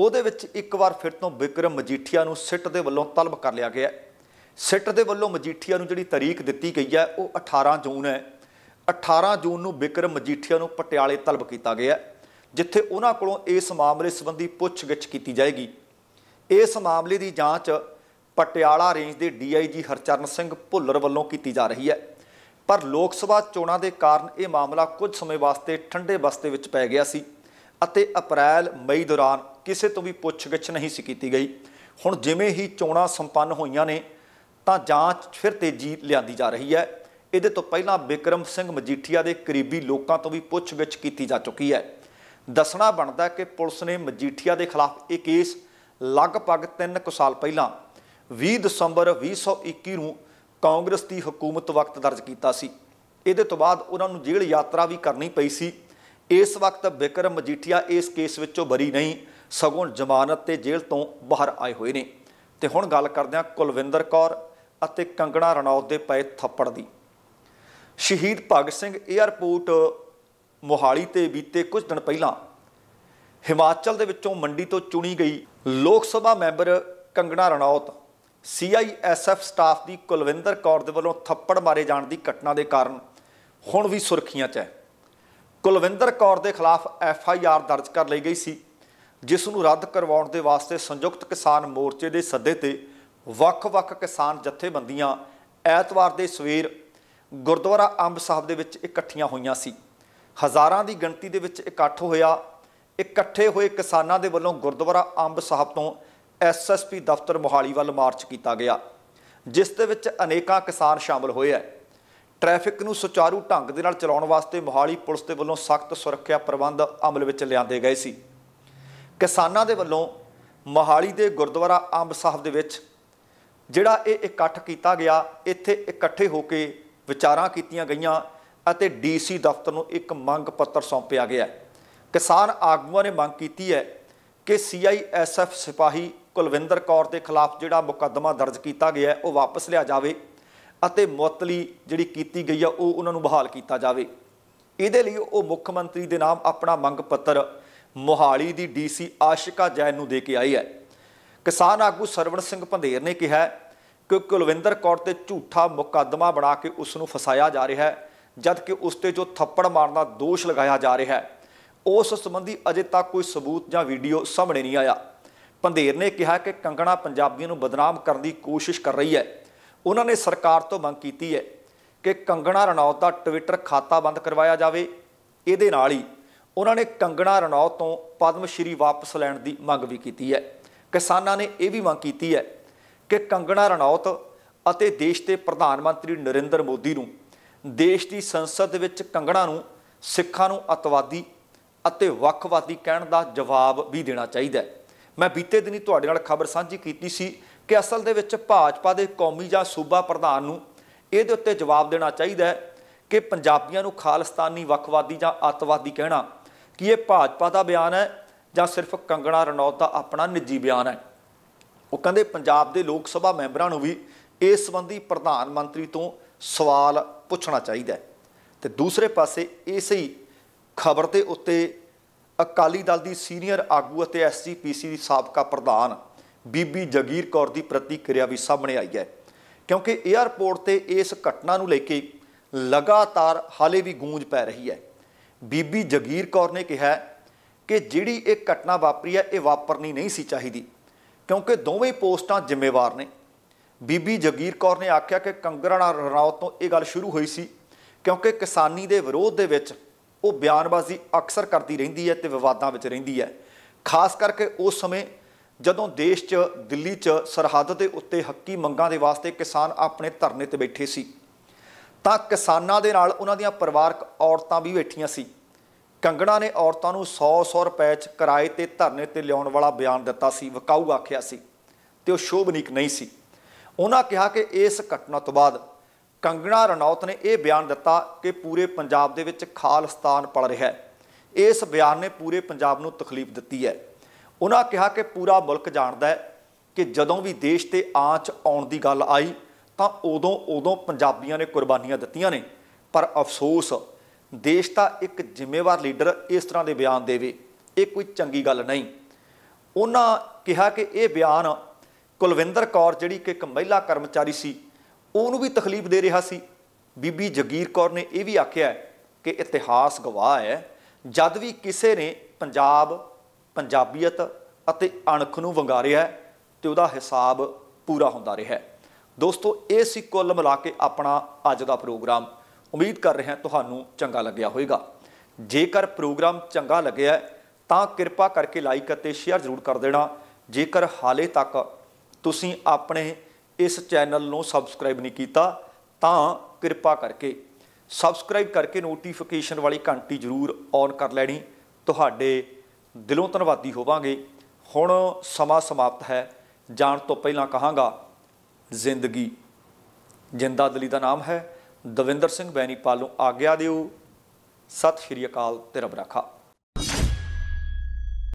ਉਹਦੇ ਵਿੱਚ ਇੱਕ ਵਾਰ ਫਿਰ ਤੋਂ ਬਿਕਰਮ ਮਜੀਠੀਆ ਨੂੰ ਸਿੱਟ ਦੇ ਵੱਲੋਂ ਤਲਬ ਕਰ ਲਿਆ ਗਿਆ ਸਿੱਟ ਦੇ ਵੱਲੋਂ ਮਜੀਠੀਆ ਨੂੰ ਜਿਹੜੀ ਤਾਰੀਖ ਦਿੱਤੀ ਗਈ ਹੈ ਉਹ 18 ਜੂਨ ਹੈ 18 ਜੂਨ ਨੂੰ ਬਿਕਰਮ ਮਜੀਠੀਆ ਨੂੰ ਪਟਿਆਲੇ ਤਲਬ ਕੀਤਾ ਗਿਆ ਜਿੱਥੇ ਉਹਨਾਂ ਕੋਲੋਂ ਇਸ ਮਾਮਲੇ ਸੰਬੰਧੀ ਪੁੱਛਗਿੱਛ ਕੀਤੀ ਜਾਏਗੀ ਇਸ ਮਾਮਲੇ ਦੀ ਜਾਂਚ ਪਟਿਆਲਾ ਰੇਂਜ ਦੇ ਡੀਆਈਜੀ ਹਰਚਰਨ ਸਿੰਘ ਭੁੱਲਰ ਵੱਲੋਂ ਕੀਤੀ ਜਾ ਰਹੀ ਹੈ ਪਰ ਲੋਕ ਸਭਾ ਚੋਣਾਂ ਦੇ ਕਾਰਨ ਇਹ ਮਾਮਲਾ ਕੁਝ ਸਮੇਂ ਵਾਸਤੇ ਠੰਡੇ ਬਸਤੇ ਵਿੱਚ ਪੈ ਗਿਆ ਸੀ ਅਤੇ ਅਪ੍ਰੈਲ ਮਈ ਦੌਰਾਨ ਕਿਸੇ ਤੋਂ ਵੀ ਪੁੱਛਗਿੱਛ ਨਹੀਂ ਸੀ ਕੀਤੀ ਗਈ ਹੁਣ ਜਿਵੇਂ ਹੀ ਚੋਣਾਂ ਸੰਪੰਨ ਹੋਈਆਂ ਨੇ ਤਾਂ ਜਾਂਚ ਫਿਰ ਤੇਜ਼ੀ ਲਿਆਂਦੀ ਜਾ ਰਹੀ ਹੈ ਇਹਦੇ ਤੋਂ ਪਹਿਲਾਂ ਬਿਕਰਮ ਸਿੰਘ ਮਜੀਠੀਆ ਦੇ ਕਰੀਬੀ ਲੋਕਾਂ ਤੋਂ ਵੀ ਪੁੱਛਗਿੱਛ ਕੀਤੀ ਜਾ ਚੁੱਕੀ ਹੈ ਦੱਸਣਾ ਬਣਦਾ ਕਿ ਪੁਲਿਸ ਨੇ ਮਜੀਠੀਆ ਦੇ ਖਿਲਾਫ ਇਹ ਕੇਸ ਲਗਭਗ 3 ਕੁ ਸਾਲ ਪਹਿਲਾਂ 20 ਦਸੰਬਰ 2021 ਨੂੰ ਕਾਂਗਰਸ ਦੀ ਹਕੂਮਤ ਵਕਤ ਦਰਜ ਕੀਤਾ ਸੀ ਇਹਦੇ ਤੋਂ ਬਾਅਦ ਉਹਨਾਂ ਨੂੰ ਜੇਲ੍ਹ ਯਾਤਰਾ ਵੀ ਕਰਨੀ ਪਈ ਸੀ ਇਸ ਵਕਤ ਬਿਕਰਮ ਮਜੀਠੀਆ ਇਸ ਕੇਸ ਵਿੱਚੋਂ ਬਰੀ ਨਹੀਂ ਸਗੋਂ ਜ਼ਮਾਨਤ ਤੇ ਜੇਲ੍ਹ ਤੋਂ ਬਾਹਰ ਆਏ ਹੋਏ ਨੇ ਤੇ ਹੁਣ ਗੱਲ ਕਰਦੇ ਹਾਂ ਕੁਲਵਿੰਦਰ ਕੌਰ ਅਤੇ ਕੰਗਣਾ ਰਣੌਤ ਦੇ ਪਏ ਥੱਪੜ ਦੀ ਸ਼ਹੀਦ ਭਗਤ ਸਿੰਘ 에ਅਰਪੋਰਟ ਮੋਹਾਲੀ ਤੇ ਬੀਤੇ ਕੁਝ ਦਿਨ ਪਹਿਲਾਂ ਹਿਮਾਚਲ ਦੇ ਵਿੱਚੋਂ ਮੰਡੀ ਤੋਂ ਚੁਣੀ ਗਈ Lok Sabha member Kangana Ranaut CISF staff ਦੀ ਕੁਲਵਿੰਦਰ ਕੌਰ ਦੇ ਵੱਲੋਂ ਥੱਪੜ ਮਾਰੇ ਜਾਣ ਦੀ ਘਟਨਾ ਦੇ ਕਾਰਨ ਹੁਣ ਵੀ ਸੁਰਖੀਆਂ 'ਚ ਹੈ ਕੁਲਵਿੰਦਰ ਕੌਰ ਦੇ ਖਿਲਾਫ ਐਫਆਈਆਰ ਦਰਜ ਕਰ ਲਈ ਗਈ ਸੀ ਜਿਸ ਨੂੰ ਰੱਦ ਕਰਵਾਉਣ ਦੇ ਵਾਸਤੇ ਸੰਯੁਕਤ ਕਿਸਾਨ ਮੋਰਚੇ ਦੇ ਸੱਦੇ ਤੇ ਵੱਖ-ਵੱਖ ਕਿਸਾਨ ਜਥੇਬੰਦੀਆਂ ਐਤਵਾਰ ਦੇ ਸਵੇਰ ਗੁਰਦੁਆਰਾ ਅੰਬ ਸਾਹਿਬ ਦੇ ਵਿੱਚ ਇਕੱਠੀਆਂ ਹੋਈਆਂ ਸੀ ਹਜ਼ਾਰਾਂ ਦੀ ਗਿਣਤੀ ਦੇ ਵਿੱਚ ਇਕੱਠ ਹੋਇਆ ਇਕੱਠੇ ਹੋਏ ਕਿਸਾਨਾਂ ਦੇ ਵੱਲੋਂ ਗੁਰਦੁਆਰਾ ਅੰਬ ਸਾਹਿਬ ਤੋਂ ਐਸਐਸਪੀ ਦਫ਼ਤਰ ਮੋਹਾਲੀ ਵੱਲ ਮਾਰਚ ਕੀਤਾ ਗਿਆ ਜਿਸ ਦੇ ਵਿੱਚ ਅਨੇਕਾਂ ਕਿਸਾਨ ਸ਼ਾਮਲ ਹੋਏ ਐ ਟ੍ਰੈਫਿਕ ਨੂੰ ਸੁਚਾਰੂ ਢੰਗ ਦੇ ਨਾਲ ਚਲਾਉਣ ਵਾਸਤੇ ਮੋਹਾਲੀ ਪੁਲਿਸ ਦੇ ਵੱਲੋਂ ਸਖਤ ਸੁਰੱਖਿਆ ਪ੍ਰਬੰਧ ਅਮਲ ਵਿੱਚ ਲਿਆਂਦੇ ਗਏ ਸੀ ਕਿਸਾਨਾਂ ਦੇ ਵੱਲੋਂ ਮੋਹਾਲੀ ਦੇ ਗੁਰਦੁਆਰਾ ਅੰਬ ਸਾਹਿਬ ਦੇ ਵਿੱਚ ਜਿਹੜਾ ਇਹ ਇਕੱਠ ਕੀਤਾ ਗਿਆ ਇੱਥੇ ਇਕੱਠੇ ਹੋ ਕੇ ਵਿਚਾਰਾਂ ਕੀਤੀਆਂ ਗਈਆਂ ਅਤੇ ਡੀਸੀ ਦਫ਼ਤਰ ਨੂੰ ਇੱਕ ਮੰਗ ਪੱਤਰ ਸੌਂਪਿਆ ਗਿਆ ਕਿਸਾਨ ਆਗੂਆਂ ਨੇ ਮੰਗ ਕੀਤੀ ਹੈ ਕਿ ਸੀਆਈਐਸਐਫ ਸਿਪਾਹੀ ਕੁਲਵਿੰਦਰ ਕੌਰ ਦੇ ਖਿਲਾਫ ਜਿਹੜਾ ਮੁਕੱਦਮਾ ਦਰਜ ਕੀਤਾ ਗਿਆ ਉਹ ਵਾਪਸ ਲਿਆ ਜਾਵੇ ਅਤੇ ਮੁਅਤਲੀ ਜਿਹੜੀ ਕੀਤੀ ਗਈ ਆ ਉਹ ਉਹਨਾਂ ਨੂੰ ਬਹਾਲ ਕੀਤਾ ਜਾਵੇ ਇਹਦੇ ਲਈ ਉਹ ਮੁੱਖ ਮੰਤਰੀ ਦੇ ਨਾਮ ਆਪਣਾ ਮੰਗ ਪੱਤਰ ਮੋਹਾਲੀ ਦੀ ਡੀਸੀ ਆਸ਼ਿਕਾ ਜੈਨ ਨੂੰ ਦੇ ਕੇ ਆਈ ਹੈ ਕਿਸਾਨ ਆਗੂ ਸਰਵਣ ਸਿੰਘ ਭੰਦੇਰ ਨੇ ਕਿਹਾ ਕਿ ਕੁਲਵਿੰਦਰ ਕੌਰ ਤੇ ਝੂਠਾ ਮੁਕੱਦਮਾ ਬਣਾ ਕੇ ਉਸ ਨੂੰ ਫਸਾਇਆ ਜਾ ਰਿਹਾ ਹੈ ਜਦ ਕਿ ਉਸ ਤੇ ਜੋ ਥੱਪੜ ਮਾਰਨ ਦਾ ਦੋਸ਼ ਲਗਾਇਆ ਜਾ ਰਿਹਾ ਹੈ ਉਸ ਸੰਬੰਧੀ ਅਜੇ ਤੱਕ ਕੋਈ ਸਬੂਤ ਜਾਂ ਵੀਡੀਓ ਸਾਹਮਣੇ ਨਹੀਂ ਆਇਆ ਪੰਧੇਰ ਨੇ ਕਿਹਾ ਕਿ ਕੰਗਣਾ ਪੰਜਾਬੀਆਂ ਨੂੰ ਬਦਨਾਮ ਕਰਨ ਦੀ ਕੋਸ਼ਿਸ਼ ਕਰ ਰਹੀ ਹੈ ਉਹਨਾਂ ਨੇ ਸਰਕਾਰ ਤੋਂ ਮੰਗ ਕੀਤੀ ਹੈ ਕਿ ਕੰਗਣਾ ਰਣੌਤ ਦਾ ਟਵਿੱਟਰ ਖਾਤਾ ਬੰਦ ਕਰਵਾਇਆ ਜਾਵੇ ਇਹਦੇ ਨਾਲ ਹੀ ਉਹਨਾਂ ਨੇ ਕੰਗਣਾ ਰਣੌਤ ਤੋਂ ਪਦਮ ਸ਼੍ਰੀ ਵਾਪਸ ਲੈਣ ਦੀ ਮੰਗ ਵੀ ਕੀਤੀ ਹੈ ਕਿਸਾਨਾਂ ਨੇ ਇਹ ਵੀ ਮੰਗ ਕੀਤੀ ਹੈ ਕਿ ਕੰਗਣਾ ਰਣੌਤ ਅਤੇ ਦੇਸ਼ ਦੇ ਪ੍ਰਧਾਨ ਮੰਤਰੀ ਨਰਿੰਦਰ ਮੋਦੀ ਨੂੰ ਦੇਸ਼ ਦੀ ਸੰਸਦ ਦੇ ਵਿੱਚ ਕੰਗਣਾ ਨੂੰ ਸਿੱਖਾਂ ਨੂੰ ਅਤਵਾਦੀ ਅਤੇ ਵੱਖਵਾਦੀ ਕਹਿਣ ਦਾ ਜਵਾਬ ਵੀ ਦੇਣਾ ਚਾਹੀਦਾ ਹੈ ਮੈਂ ਬੀਤੇ ਦਿਨੀ ਤੁਹਾਡੇ ਨਾਲ ਖਬਰ ਸਾਂਝੀ ਕੀਤੀ ਸੀ ਕਿ ਅਸਲ ਦੇ ਵਿੱਚ ਭਾਜਪਾ ਦੇ ਕੌਮੀ ਜਾਂ ਸੂਬਾ ਪ੍ਰਧਾਨ ਨੂੰ ਇਹਦੇ ਉੱਤੇ ਜਵਾਬ ਦੇਣਾ ਚਾਹੀਦਾ ਹੈ ਕਿ ਪੰਜਾਬੀਆਂ ਨੂੰ ਖਾਲਸਤਾਨੀ ਵੱਖਵਾਦੀ ਜਾਂ ਅੱਤਵਾਦੀ ਕਹਿਣਾ ਕਿ ਇਹ ਭਾਜਪਾ ਦਾ ਬਿਆਨ ਹੈ ਜਾਂ ਸਿਰਫ ਕੰਗਣਾ ਰਣੌਤ ਦਾ ਆਪਣਾ ਨਿੱਜੀ ਬਿਆਨ ਹੈ ਉਹ ਕਹਿੰਦੇ ਪੰਜਾਬ ਦੇ ਲੋਕ ਸਭਾ ਮੈਂਬਰਾਂ ਨੂੰ ਵੀ ਇਸ ਸੰਬੰਧੀ ਪ੍ਰਧਾਨ ਮੰਤਰੀ ਤੋਂ ਸਵਾਲ ਪੁੱਛਣਾ ਚਾਹੀਦਾ ਹੈ ਤੇ ਦੂਸਰੇ ਪਾਸੇ ਇਸੇ ਖਬਰ ਦੇ ਉੱਤੇ ਅਕਾਲੀ ਦਲ ਦੀ ਸੀਨੀਅਰ ਆਗੂ ਅਤੇ ਐਸਜੀਪੀਸੀ ਦੀ ਸਾਬਕਾ ਪ੍ਰਧਾਨ ਬੀਬੀ ਜਗੀਰ ਕੌਰ ਦੀ ਪ੍ਰਤੀਕਿਰਿਆ ਵੀ ਸਾਹਮਣੇ ਆਈ ਹੈ ਕਿਉਂਕਿ ਏਅਰਪੋਰਟ ਤੇ ਇਸ ਘਟਨਾ ਨੂੰ ਲੈ ਕੇ ਲਗਾਤਾਰ ਹਾਲੇ ਵੀ ਗੂੰਜ ਪੈ ਰਹੀ ਹੈ ਬੀਬੀ ਜਗੀਰ ਕੌਰ ਨੇ ਕਿਹਾ ਕਿ ਜਿਹੜੀ ਇਹ ਘਟਨਾ ਵਾਪਰੀ ਹੈ ਇਹ ਵਾਪਰਨੀ ਨਹੀਂ ਸੀ ਚਾਹੀਦੀ ਕਿਉਂਕਿ ਦੋਵੇਂ ਪੋਸਟਾਂ ਜ਼ਿੰਮੇਵਾਰ ਨੇ ਬੀਬੀ ਜਗੀਰ ਕੌਰ ਨੇ ਆਖਿਆ ਕਿ ਕੰਗਰਣਾ ਰਣਾਉਤ ਤੋਂ ਇਹ ਗੱਲ ਸ਼ੁਰੂ ਹੋਈ ਸੀ ਕਿਉਂਕਿ ਕਿਸਾਨੀ ਦੇ ਵਿਰੋਧ ਦੇ ਵਿੱਚ ਉਹ ਬਿਆਨਬਾਜ਼ੀ ਅਕਸਰ ਕਰਦੀ ਰਹਿੰਦੀ ਹੈ ਤੇ ਵਿਵਾਦਾਂ ਵਿੱਚ ਰਹਿੰਦੀ ਹੈ ਖਾਸ ਕਰਕੇ ਉਸ ਸਮੇਂ ਜਦੋਂ ਦੇਸ਼ 'ਚ ਦਿੱਲੀ 'ਚ ਸਰਹੱਦ ਦੇ ਉੱਤੇ ਹੱਕੀ ਮੰਗਾਂ ਦੇ ਵਾਸਤੇ ਕਿਸਾਨ ਆਪਣੇ ਧਰਨੇ ਤੇ ਬੈਠੇ ਸੀ ਤਾਂ ਕਿਸਾਨਾਂ ਦੇ ਨਾਲ ਉਹਨਾਂ ਦੀਆਂ ਪਰਿਵਾਰਕ ਔਰਤਾਂ ਵੀ ਬੈਠੀਆਂ ਸੀ ਕੰਗਣਾ ਨੇ ਔਰਤਾਂ ਨੂੰ 100-100 ਰੁਪਏ 'ਚ ਕਿਰਾਏ ਤੇ ਧਰਨੇ ਤੇ ਲਿਆਉਣ ਵਾਲਾ ਬਿਆਨ ਦਿੱਤਾ ਸੀ ਵਕਾਊ ਆਖਿਆ ਸੀ ਤੇ ਉਹ ਸ਼ੋਭਨੀਕ ਨਹੀਂ ਸੀ ਉਹਨਾਂ ਕਿਹਾ ਕਿ ਇਸ ਘਟਨਾ ਤੋਂ ਬਾਅਦ ਕੰਗਣਾ ਰਣੌਤ ਨੇ ਇਹ ਬਿਆਨ ਦਿੱਤਾ ਕਿ ਪੂਰੇ ਪੰਜਾਬ ਦੇ ਵਿੱਚ ਖਾਲਸਤਾਨ ਪਲ ਰਿਹਾ ਹੈ ਇਸ ਬਿਆਨ ਨੇ ਪੂਰੇ ਪੰਜਾਬ ਨੂੰ ਤਕਲੀਫ ਦਿੱਤੀ ਹੈ ਉਹਨਾਂ ਕਿਹਾ ਕਿ ਪੂਰਾ ਮੁਲਕ ਜਾਣਦਾ ਹੈ ਕਿ ਜਦੋਂ ਵੀ ਦੇਸ਼ ਤੇ ਆਂਚ ਆਉਣ ਦੀ ਗੱਲ ਆਈ ਤਾਂ ਉਦੋਂ ਉਦੋਂ ਪੰਜਾਬੀਆਂ ਨੇ ਕੁਰਬਾਨੀਆਂ ਦਿੱਤੀਆਂ ਨੇ ਪਰ ਅਫਸੋਸ ਦੇਸ਼ ਦਾ ਇੱਕ ਜ਼ਿੰਮੇਵਾਰ ਲੀਡਰ ਇਸ ਤਰ੍ਹਾਂ ਦੇ ਬਿਆਨ ਦੇਵੇ ਇਹ ਕੋਈ ਚੰਗੀ ਗੱਲ ਨਹੀਂ ਉਹਨਾਂ ਕਿਹਾ ਕਿ ਇਹ ਬਿਆਨ ਕੁਲਵਿੰਦਰ ਕੌਰ ਜਿਹੜੀ ਕਿ ਇੱਕ ਮਹਿਲਾ ਕਰਮਚਾਰੀ ਸੀ ਉਹਨੂੰ ਵੀ ਤਕਲੀਫ ਦੇ ਰਿਹਾ ਸੀ ਬੀਬੀ ਜਗੀਰ ਕੌਰ ਨੇ ਇਹ ਵੀ ਆਖਿਆ ਕਿ ਇਤਿਹਾਸ ਗਵਾਹ ਹੈ ਜਦ ਵੀ ਕਿਸੇ ਨੇ ਪੰਜਾਬ ਪੰਜਾਬੀਅਤ ਅਤੇ ਅਣਖ ਨੂੰ ਵੰਗਾਰਿਆ ਤੇ ਉਹਦਾ ਹਿਸਾਬ ਪੂਰਾ ਹੁੰਦਾ ਰਿਹਾ ਹੈ ਦੋਸਤੋ ਇਹ ਸੀ ਕੁੱਲ ਮਿਲਾ ਕੇ ਆਪਣਾ ਅੱਜ ਦਾ ਪ੍ਰੋਗਰਾਮ ਉਮੀਦ ਕਰ ਰਿਹਾ ਤੁਹਾਨੂੰ ਚੰਗਾ ਲੱਗਿਆ ਹੋਵੇਗਾ ਜੇਕਰ ਪ੍ਰੋਗਰਾਮ ਚੰਗਾ ਲੱਗਿਆ ਤਾਂ ਕਿਰਪਾ ਕਰਕੇ ਲਾਈਕ ਅਤੇ ਸ਼ੇਅਰ ਜ਼ਰੂਰ ਕਰ ਦੇਣਾ ਜੇਕਰ ਹਾਲੇ ਤੱਕ ਤੁਸੀਂ ਆਪਣੇ ਇਸ ਚੈਨਲ ਨੂੰ ਸਬਸਕ੍ਰਾਈਬ ਨਹੀਂ ਕੀਤਾ ਤਾਂ ਕਿਰਪਾ ਕਰਕੇ ਸਬਸਕ੍ਰਾਈਬ ਕਰਕੇ ਨੋਟੀਫਿਕੇਸ਼ਨ ਵਾਲੀ ਘੰਟੀ ਜ਼ਰੂਰ ਔਨ ਕਰ ਲੈਣੀ ਤੁਹਾਡੇ ਦਿਲੋਂ ਧੰਨਵਾਦੀ ਹੋਵਾਂਗੇ ਹੁਣ ਸਮਾਂ ਸਮਾਪਤ ਹੈ ਜਾਣ ਤੋਂ ਪਹਿਲਾਂ ਕਹਾਂਗਾ ਜ਼ਿੰਦਗੀ ਜਿੰਦਾ ਦਲੀ ਦਾ ਨਾਮ ਹੈ ਦਵਿੰਦਰ ਸਿੰਘ ਬੈਣੀਪਾਲ ਨੂੰ ਆਗਿਆ ਦਿਓ ਸਤਿ ਸ਼੍ਰੀ ਅਕਾਲ ਤੇ ਰੱਬ ਰਾਖਾ